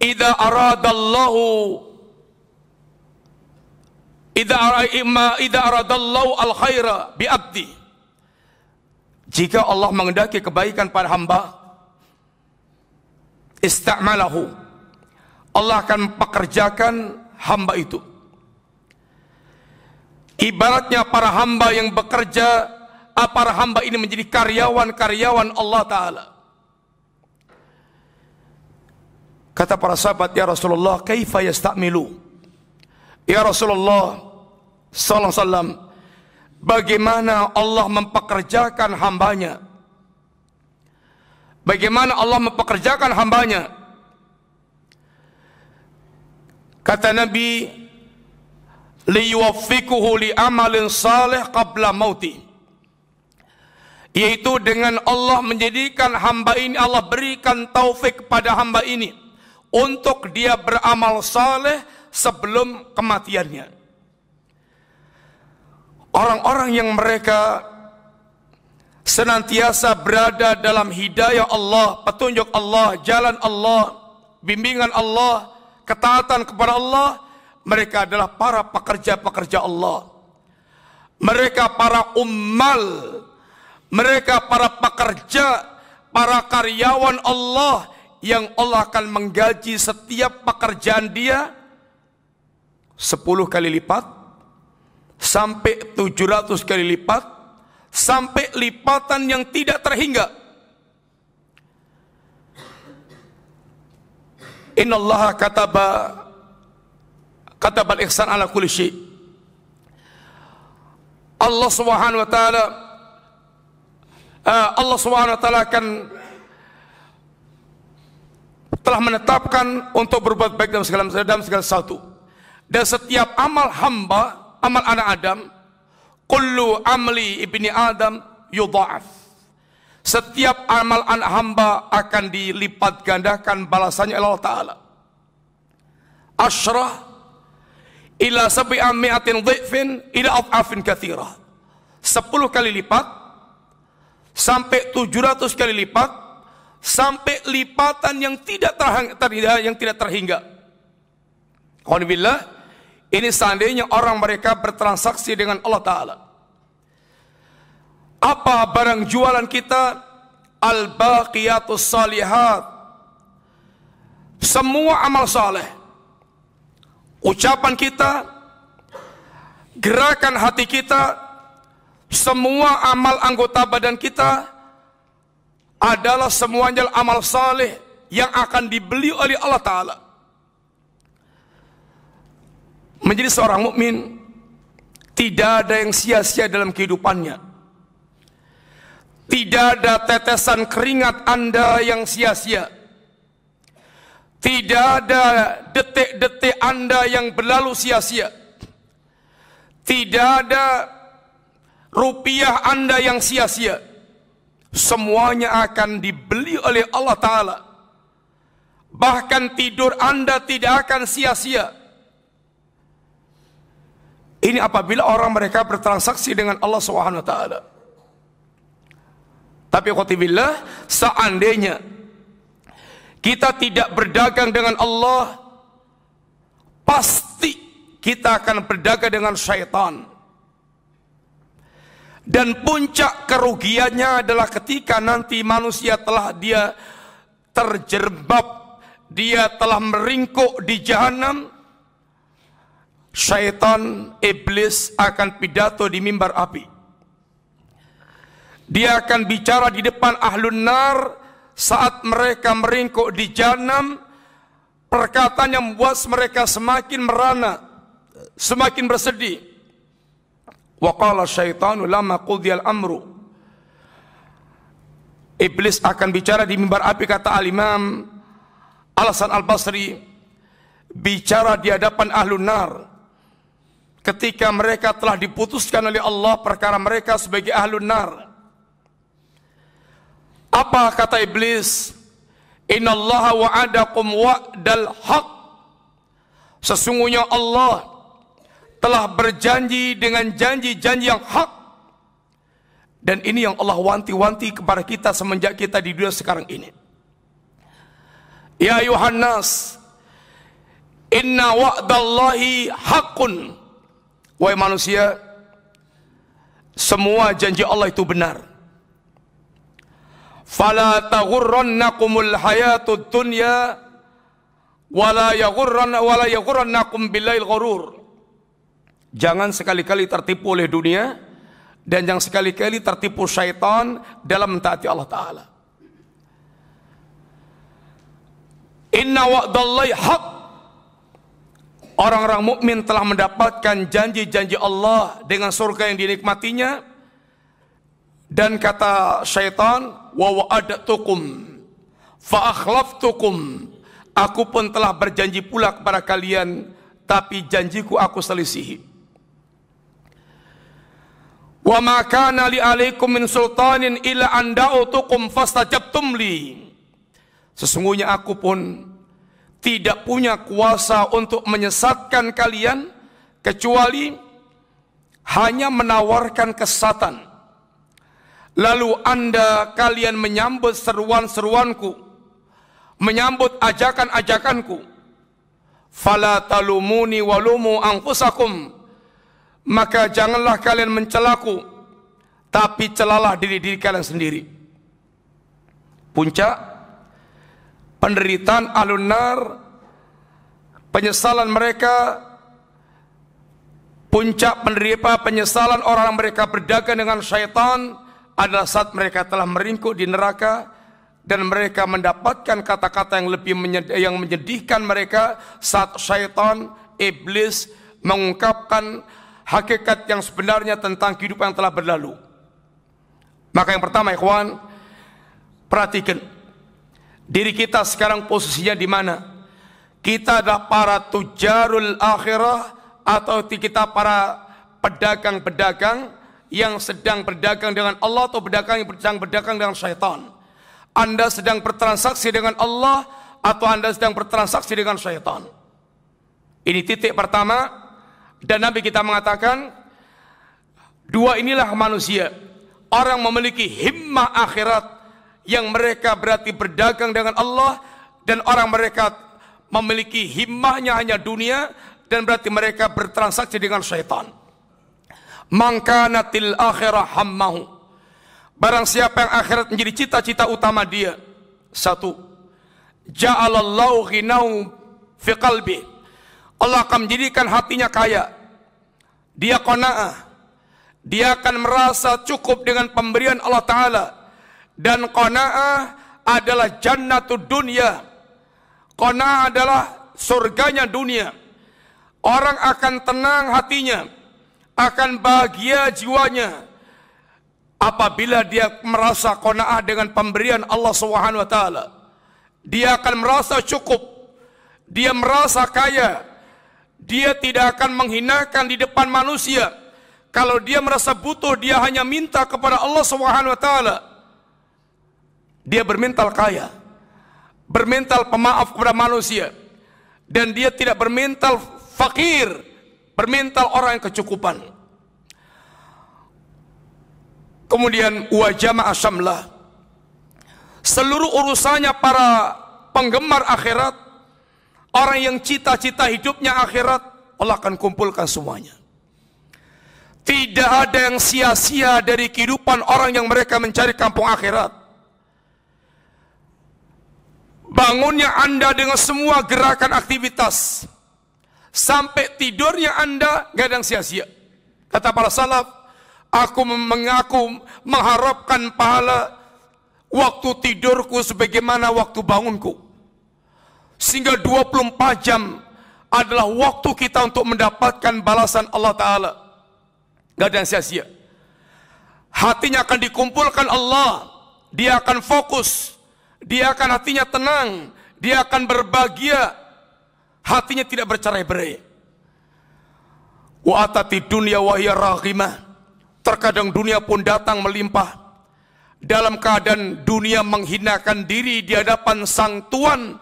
Idza aradallahu Idza araima idza aradallahu al-khaira bi abdi. Jika Allah mengendaki kebaikan pada hamba, istamalahu. Allah akan pekerjakan hamba itu. Ibaratnya para hamba yang bekerja, ah, para hamba ini menjadi karyawan-karyawan Allah Ta'ala. Kata para sahabat, "Ya Rasulullah, kaifa yastamilu?" Ya Rasulullah sallallahu alaihi wasallam, bagaimana Allah mempekerjakan hambanya? Bagaimana Allah mempekerjakan hambanya? Kata Nabi, liyuwaffikuhu li amalin saleh qabla mauti. Yaitu dengan Allah menjadikan hamba ini, Allah berikan taufik kepada hamba ini untuk dia beramal saleh sebelum kematiannya. Orang-orang yang mereka senantiasa berada dalam hidayah Allah, petunjuk Allah, jalan Allah, bimbingan Allah, ketaatan kepada Allah, mereka adalah para pekerja-pekerja Allah. Mereka para ummal, mereka para pekerja, para karyawan Allah yang Allah akan menggaji setiap pekerjaan dia 10 kali lipat sampai tujuh ratus kali lipat sampai lipatan yang tidak terhingga Allah kataba al ihsan ala kulli syai Allah Subhanahu wa taala eh, Allah Subhanahu wa taala akan telah menetapkan untuk berbuat baik dalam segala dalam segala satu. Dan setiap amal hamba, amal anak Adam, kullu amli ibni Adam yudha'af. Setiap amal anak hamba akan dilipat gandakan balasannya Allah Ta'ala. Ashrah ila sabi'a mi'atin dhi'fin ila af'afin kathirah. Sepuluh kali lipat sampai tujuh ratus kali lipat sampai lipatan yang tidak terhang, ter, yang tidak terhingga. Alhamdulillah, ini seandainya orang mereka bertransaksi dengan Allah Ta'ala. Apa barang jualan kita? Al-baqiyatus salihat. Semua amal saleh. Ucapan kita, gerakan hati kita, semua amal anggota badan kita, adalah semuanya amal saleh yang akan dibeli oleh Allah Ta'ala. Menjadi seorang mukmin tidak ada yang sia-sia dalam kehidupannya. Tidak ada tetesan keringat Anda yang sia-sia. Tidak ada detik-detik Anda yang berlalu sia-sia. Tidak ada rupiah Anda yang sia-sia semuanya akan dibeli oleh Allah Ta'ala. Bahkan tidur Anda tidak akan sia-sia. Ini apabila orang mereka bertransaksi dengan Allah Subhanahu wa taala. Tapi khotibillah seandainya kita tidak berdagang dengan Allah pasti kita akan berdagang dengan syaitan. Dan puncak kerugiannya adalah ketika nanti manusia telah dia terjerbab, dia telah meringkuk di jahanam, syaitan iblis akan pidato di mimbar api. Dia akan bicara di depan ahlun nar saat mereka meringkuk di jahanam, perkataan yang membuat mereka semakin merana, semakin bersedih. Wa qala syaitanu lama qudiyal amru. Iblis akan bicara di mimbar api kata al-Imam Alasan Al-Basri bicara di hadapan ahlun nar ketika mereka telah diputuskan oleh Allah perkara mereka sebagai ahlun nar. Apa kata iblis? Inna Allah wa'adakum wa'dal haq. Sesungguhnya Allah telah berjanji dengan janji-janji yang hak. Dan ini yang Allah wanti-wanti kepada kita semenjak kita di dunia sekarang ini. Ya Yohanes, inna wa'dallahi hakun. Wahai manusia, semua janji Allah itu benar. Fala taghurrannakumul hayatud dunya wala yaghurran wala yaghurrannakum billail ghurur. Jangan sekali-kali tertipu oleh dunia dan jangan sekali-kali tertipu syaitan dalam mentaati Allah Ta'ala. Inna wa'dallahi haq. Orang-orang mukmin telah mendapatkan janji-janji Allah dengan surga yang dinikmatinya. Dan kata syaitan, wa wa'adatukum fa akhlaftukum. Aku pun telah berjanji pula kepada kalian, tapi janjiku aku selisihi. Wa ma kana li alaikum min sultanin illa an da'utukum fastajabtum li. Sesungguhnya aku pun tidak punya kuasa untuk menyesatkan kalian kecuali hanya menawarkan kesatan. Lalu Anda kalian menyambut seruan-seruanku, menyambut ajakan-ajakanku. Fala talumuni walumu angkusakum maka janganlah kalian mencelaku, tapi celalah diri diri kalian sendiri. Puncak penderitaan alunar, penyesalan mereka, puncak penderita penyesalan orang mereka berdagang dengan syaitan adalah saat mereka telah meringkuk di neraka dan mereka mendapatkan kata-kata yang lebih yang menyedihkan mereka saat syaitan iblis mengungkapkan hakikat yang sebenarnya tentang kehidupan yang telah berlalu. Maka yang pertama ikhwan, perhatikan diri kita sekarang posisinya di mana? Kita adalah para tujarul akhirah atau kita para pedagang-pedagang yang sedang berdagang dengan Allah atau pedagang yang sedang berdagang dengan syaitan. Anda sedang bertransaksi dengan Allah atau Anda sedang bertransaksi dengan syaitan. Ini titik pertama dan Nabi kita mengatakan dua inilah manusia. Orang memiliki himmah akhirat yang mereka berarti berdagang dengan Allah dan orang mereka memiliki himmahnya hanya dunia dan berarti mereka bertransaksi dengan syaitan. Mangkanatil akhirah hammahu. Barang siapa yang akhirat menjadi cita-cita utama dia. Satu. Ja'alallahu ghinau fi qalbi. Allah akan menjadikan hatinya kaya. Dia kona'ah. Dia akan merasa cukup dengan pemberian Allah Ta'ala. Dan kona'ah adalah jannatul dunia. Kona'ah adalah surganya dunia. Orang akan tenang hatinya. Akan bahagia jiwanya. Apabila dia merasa kona'ah dengan pemberian Allah Subhanahu Wa Ta'ala. Dia akan merasa cukup. Dia merasa kaya dia tidak akan menghinakan di depan manusia. Kalau dia merasa butuh, dia hanya minta kepada Allah Subhanahu wa taala. Dia bermental kaya, bermental pemaaf kepada manusia dan dia tidak bermental fakir, bermental orang yang kecukupan. Kemudian wajama asamlah. Seluruh urusannya para penggemar akhirat Orang yang cita-cita hidupnya akhirat, Allah akan kumpulkan semuanya. Tidak ada yang sia-sia dari kehidupan orang yang mereka mencari kampung akhirat. Bangunnya Anda dengan semua gerakan aktivitas. Sampai tidurnya Anda, gak ada yang sia-sia. Kata para salaf, aku mengaku mengharapkan pahala waktu tidurku sebagaimana waktu bangunku. Sehingga 24 jam adalah waktu kita untuk mendapatkan balasan Allah Ta'ala. Gak ada yang sia-sia. Hatinya akan dikumpulkan Allah. Dia akan fokus. Dia akan hatinya tenang. Dia akan berbahagia. Hatinya tidak bercerai berai. Wa atati dunia wahya rahimah. Terkadang dunia pun datang melimpah dalam keadaan dunia menghinakan diri di hadapan sang Tuan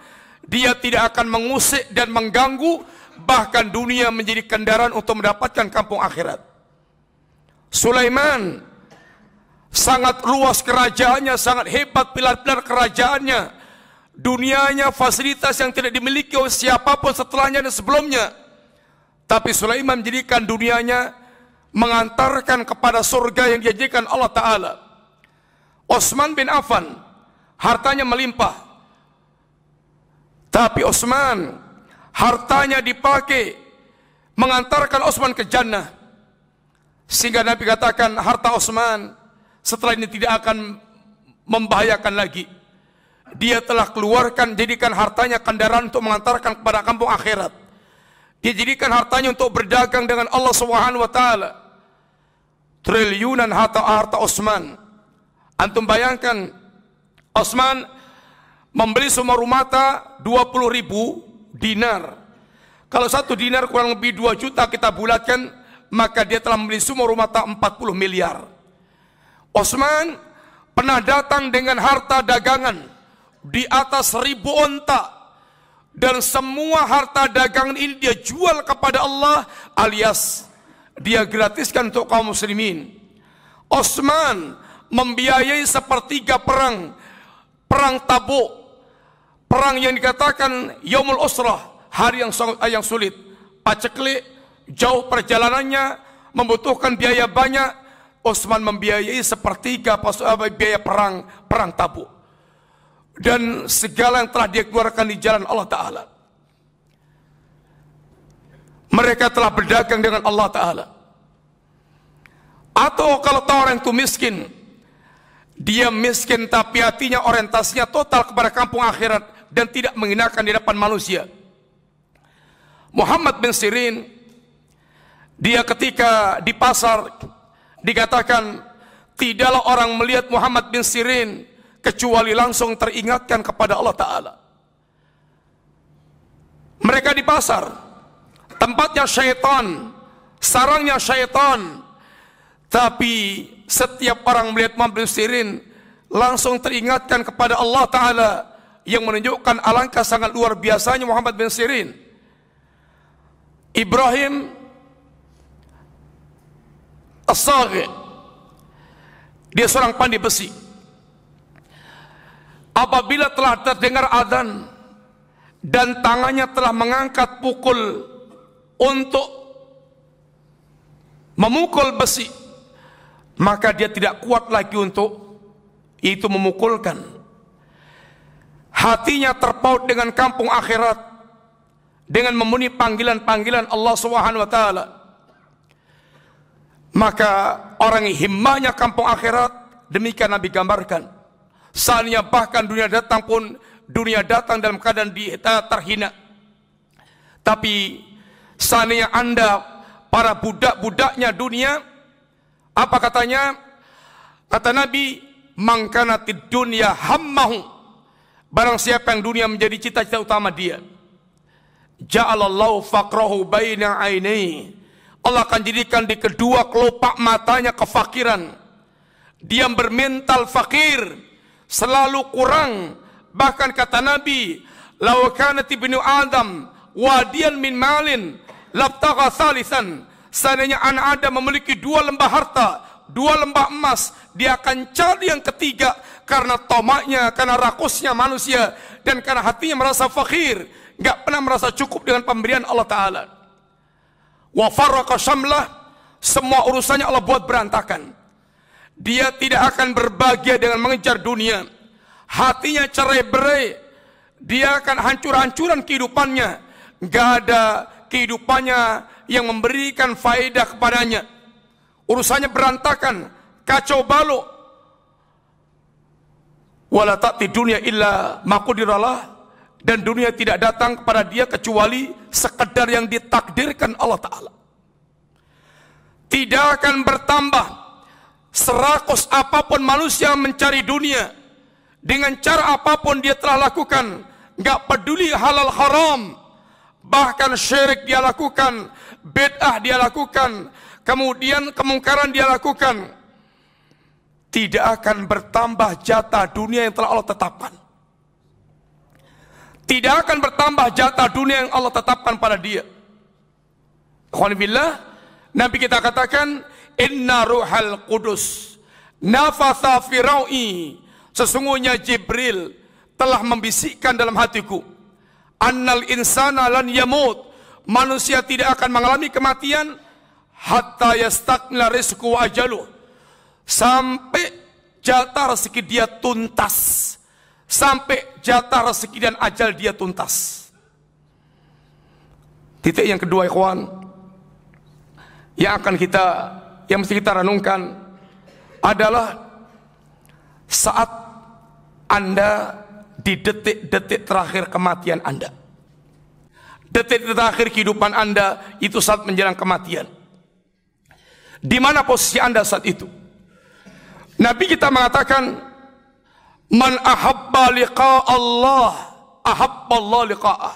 dia tidak akan mengusik dan mengganggu, bahkan dunia menjadi kendaraan untuk mendapatkan kampung akhirat. Sulaiman sangat luas kerajaannya, sangat hebat pilar-pilar kerajaannya. Dunianya fasilitas yang tidak dimiliki oleh siapapun setelahnya dan sebelumnya. Tapi Sulaiman menjadikan dunianya mengantarkan kepada surga yang dijanjikan Allah Ta'ala. Osman bin Affan, hartanya melimpah. Tapi Osman hartanya dipakai mengantarkan Osman ke jannah. Sehingga Nabi katakan harta Osman setelah ini tidak akan membahayakan lagi. Dia telah keluarkan jadikan hartanya kendaraan untuk mengantarkan kepada kampung akhirat. Dia jadikan hartanya untuk berdagang dengan Allah Subhanahu wa taala. Triliunan harta harta Osman. Antum bayangkan Osman membeli semua rumata 20 ribu dinar. Kalau satu dinar kurang lebih 2 juta kita bulatkan, maka dia telah membeli semua rumata 40 miliar. Osman pernah datang dengan harta dagangan di atas ribu onta dan semua harta dagangan ini dia jual kepada Allah alias dia gratiskan untuk kaum muslimin. Osman membiayai sepertiga perang perang Tabuk perang yang dikatakan Yomul Usrah, hari yang sangat eh, yang sulit. Paceklik, jauh perjalanannya, membutuhkan biaya banyak. Utsman membiayai sepertiga eh, biaya perang perang tabu Dan segala yang telah dia keluarkan di jalan Allah Ta'ala. Mereka telah berdagang dengan Allah Ta'ala. Atau kalau tahu orang itu miskin, dia miskin tapi hatinya orientasinya total kepada kampung akhirat dan tidak menghinakan di depan manusia. Muhammad bin Sirin dia ketika di pasar dikatakan tidaklah orang melihat Muhammad bin Sirin kecuali langsung teringatkan kepada Allah taala. Mereka di pasar, tempatnya syaitan, sarangnya syaitan. Tapi setiap orang melihat Muhammad bin Sirin langsung teringatkan kepada Allah taala yang menunjukkan alangkah sangat luar biasanya Muhammad bin Sirin. Ibrahim as Dia seorang pandai besi. Apabila telah terdengar adzan dan tangannya telah mengangkat pukul untuk memukul besi, maka dia tidak kuat lagi untuk itu memukulkan hatinya terpaut dengan kampung akhirat dengan memenuhi panggilan-panggilan Allah Subhanahu wa taala maka orang himmahnya kampung akhirat demikian Nabi gambarkan Saatnya bahkan dunia datang pun dunia datang dalam keadaan di, terhina tapi seandainya anda para budak-budaknya dunia apa katanya kata Nabi mangkanatid dunya hammahum. Barang siapa yang dunia menjadi cita-cita utama dia. Ja'alallahu faqrahu baina ainai. Allah akan jadikan di kedua kelopak matanya kefakiran. Dia bermental fakir, selalu kurang. Bahkan kata Nabi, "Lau kanat Adam wadian min malin laftaqa salisan." Seandainya anak Adam memiliki dua lembah harta, dua lembah emas, dia akan cari yang ketiga karena tomaknya, karena rakusnya manusia, dan karena hatinya merasa fakir, nggak pernah merasa cukup dengan pemberian Allah Taala. Wafaraka syamlah, semua urusannya Allah buat berantakan. Dia tidak akan berbahagia dengan mengejar dunia. Hatinya cerai berai. Dia akan hancur-hancuran kehidupannya. Gak ada kehidupannya yang memberikan faedah kepadanya. Urusannya berantakan, kacau balau, wala ta'ti dunia illa makudiralah dan dunia tidak datang kepada dia kecuali sekedar yang ditakdirkan Allah taala. Tidak akan bertambah serakus apapun manusia mencari dunia dengan cara apapun dia telah lakukan, gak peduli halal haram, bahkan syirik dia lakukan, bid'ah dia lakukan, kemudian kemungkaran dia lakukan tidak akan bertambah jatah dunia yang telah Allah tetapkan. Tidak akan bertambah jatah dunia yang Allah tetapkan pada dia. Alhamdulillah, Nabi kita katakan, Inna ruhal kudus, nafasa firau'i, sesungguhnya Jibril telah membisikkan dalam hatiku, Annal insana lan yamut, manusia tidak akan mengalami kematian, hatta yastakna risku ajaluh, Sampai jatah rezeki dia tuntas. Sampai jatah rezeki dan ajal dia tuntas. Titik yang kedua ikhwan. Yang akan kita, yang mesti kita renungkan adalah saat Anda di detik-detik terakhir kematian Anda. Detik terakhir kehidupan Anda itu saat menjelang kematian. Di mana posisi Anda saat itu? Nabi kita mengatakan man ahabba liqa Allah ahabba Allah liqa'ah.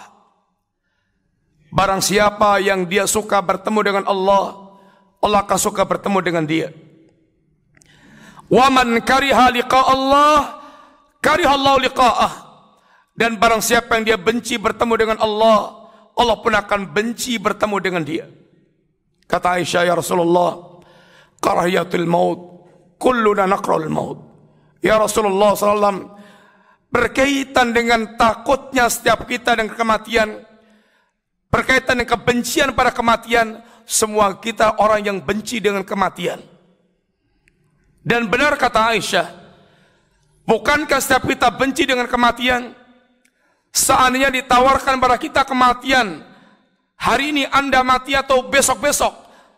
Barang siapa yang dia suka bertemu dengan Allah, Allah akan suka bertemu dengan dia. Wa man kariha liqa Allah kariha Allah liqa'ah. Dan barang siapa yang dia benci bertemu dengan Allah, Allah pun akan benci bertemu dengan dia. Kata Aisyah ya Rasulullah, karahiyatul maut kulluna maut. Ya Rasulullah SAW berkaitan dengan takutnya setiap kita dengan kematian, berkaitan dengan kebencian pada kematian, semua kita orang yang benci dengan kematian. Dan benar kata Aisyah, bukankah setiap kita benci dengan kematian? Seandainya ditawarkan pada kita kematian, hari ini Anda mati atau besok-besok,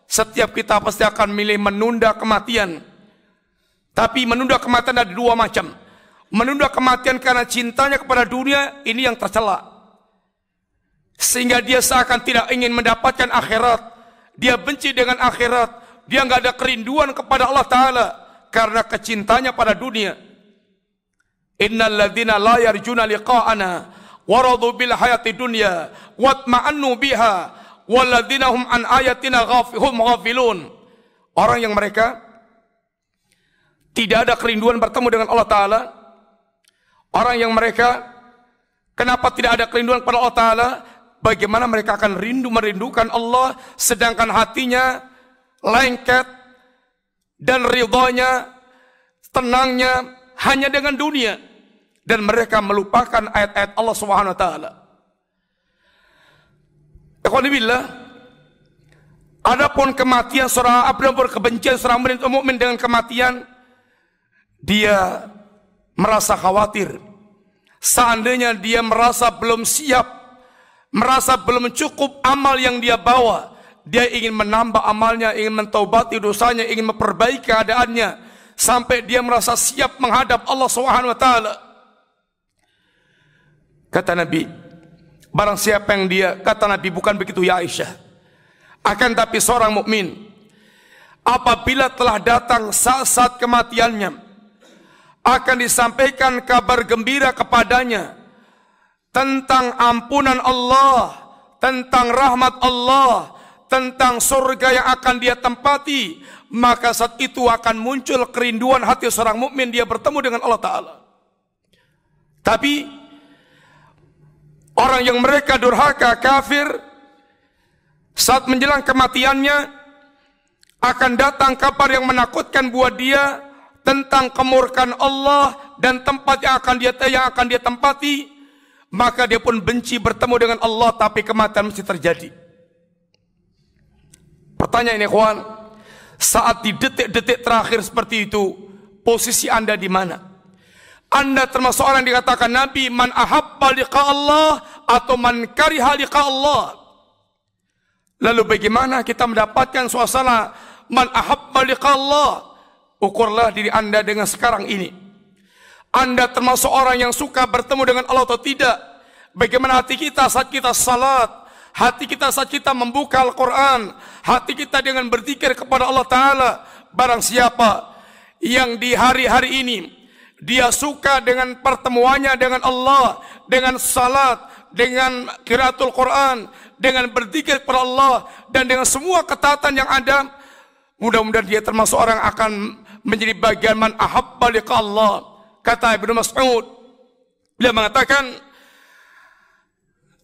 setiap kita pasti akan milih menunda kematian tapi menunda kematian ada dua macam. Menunda kematian karena cintanya kepada dunia ini yang tercela. Sehingga dia seakan tidak ingin mendapatkan akhirat. Dia benci dengan akhirat. Dia nggak ada kerinduan kepada Allah Taala karena kecintanya pada dunia. Innal ladzina la yarjuna liqa'ana waradu bil hayati dunya watma'annu biha waladzina an ayatina ghafilun. Orang yang mereka tidak ada kerinduan bertemu dengan Allah Ta'ala. Orang yang mereka, kenapa tidak ada kerinduan kepada Allah Ta'ala? Bagaimana mereka akan rindu merindukan Allah sedangkan hatinya lengket dan ridhonya, tenangnya hanya dengan dunia. Dan mereka melupakan ayat-ayat Allah Subhanahu Wa Ta'ala. Alhamdulillah. Adapun kematian seorang abdi kebencian seorang mukmin dengan kematian dia merasa khawatir. Seandainya dia merasa belum siap, merasa belum cukup amal yang dia bawa, dia ingin menambah amalnya, ingin mentaubati dosanya, ingin memperbaiki keadaannya sampai dia merasa siap menghadap Allah Subhanahu wa taala. Kata Nabi, barang siapa yang dia kata Nabi bukan begitu ya Aisyah. Akan tapi seorang mukmin apabila telah datang saat-saat kematiannya, akan disampaikan kabar gembira kepadanya tentang ampunan Allah, tentang rahmat Allah, tentang surga yang akan dia tempati, maka saat itu akan muncul kerinduan hati seorang mukmin dia bertemu dengan Allah taala. Tapi orang yang mereka durhaka kafir saat menjelang kematiannya akan datang kabar yang menakutkan buat dia tentang kemurkan Allah dan tempat yang akan dia yang akan dia tempati, maka dia pun benci bertemu dengan Allah tapi kematian mesti terjadi. Pertanyaan ini kawan, saat di detik-detik terakhir seperti itu, posisi Anda di mana? Anda termasuk orang yang dikatakan Nabi man ahabba liqa Allah atau man kariha liqa Allah. Lalu bagaimana kita mendapatkan suasana man ahabba liqa Allah? Ukurlah diri Anda dengan sekarang ini. Anda termasuk orang yang suka bertemu dengan Allah atau tidak? Bagaimana hati kita saat kita salat? Hati kita saat kita membuka Al-Quran. Hati kita dengan berzikir kepada Allah Ta'ala. Barang siapa yang di hari-hari ini dia suka dengan pertemuannya dengan Allah, dengan salat, dengan kiratul Quran, dengan berzikir kepada Allah dan dengan semua ketaatan yang ada, mudah-mudahan dia termasuk orang akan menjadi bagian man ahabba liqa Allah. Kata Ibnu Mas'ud, beliau mengatakan,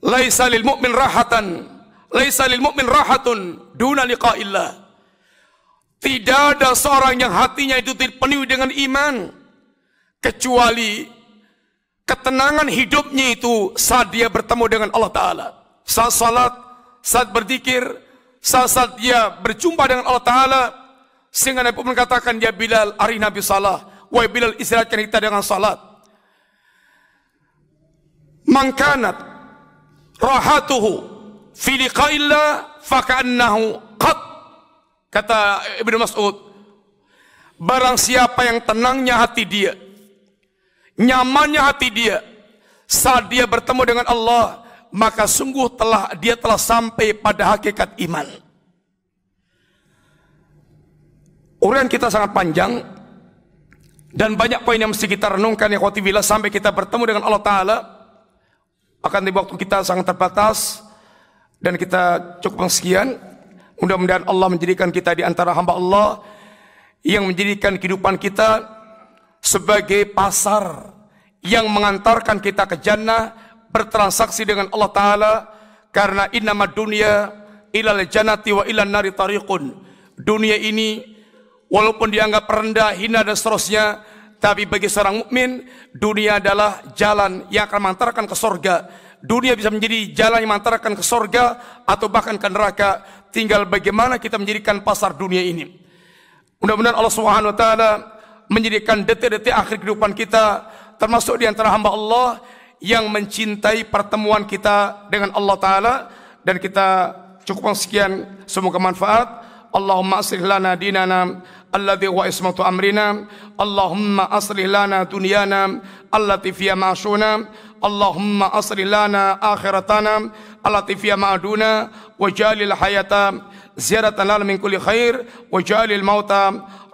"Laisa lil mu'min rahatan, laisa lil mu'min rahatun duna liqa'illah." Tidak ada seorang yang hatinya itu terpenuhi dengan iman kecuali ketenangan hidupnya itu saat dia bertemu dengan Allah Ta'ala. Saat salat, saat berzikir, saat, saat dia berjumpa dengan Allah Ta'ala, sehingga Nabi pun mengatakan, dia ya Bilal, hari Nabi salah. Wahai Bilal, istirahatkan kita dengan salat. Mangkanat rahatuhu fi liqaillah faka'annahu qat kata Ibnu Mas'ud barang siapa yang tenangnya hati dia nyamannya hati dia saat dia bertemu dengan Allah maka sungguh telah dia telah sampai pada hakikat iman Urian kita sangat panjang dan banyak poin yang mesti kita renungkan ya khotibillah sampai kita bertemu dengan Allah Ta'ala akan di waktu kita sangat terbatas dan kita cukup sekian mudah-mudahan Allah menjadikan kita di antara hamba Allah yang menjadikan kehidupan kita sebagai pasar yang mengantarkan kita ke jannah bertransaksi dengan Allah Ta'ala karena innama dunia ilal jannati wa ilal nari tarikun dunia ini walaupun dianggap rendah, hina dan seterusnya, tapi bagi seorang mukmin dunia adalah jalan yang akan mengantarkan ke sorga. Dunia bisa menjadi jalan yang mengantarkan ke sorga atau bahkan ke neraka. Tinggal bagaimana kita menjadikan pasar dunia ini. Mudah-mudahan Allah Subhanahu Wa Taala menjadikan detik-detik akhir kehidupan kita termasuk di antara hamba Allah yang mencintai pertemuan kita dengan Allah Taala dan kita cukup sekian semoga manfaat. اللهم أصلح لنا ديننا الذي هو اسمة أمرنا اللهم أصلح لنا دنيانا التي فيها معاشنا اللهم أصلح لنا آخرتنا التي فيها معادنا وجعل الحياة زيارة لنا من كل خير وجعل الموت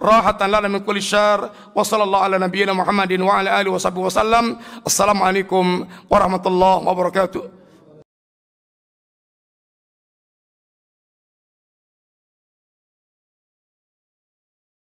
راحة لنا من كل شر وصلى الله على نبينا محمد وعلى آله وصحبه وسلم السلام عليكم ورحمة الله وبركاته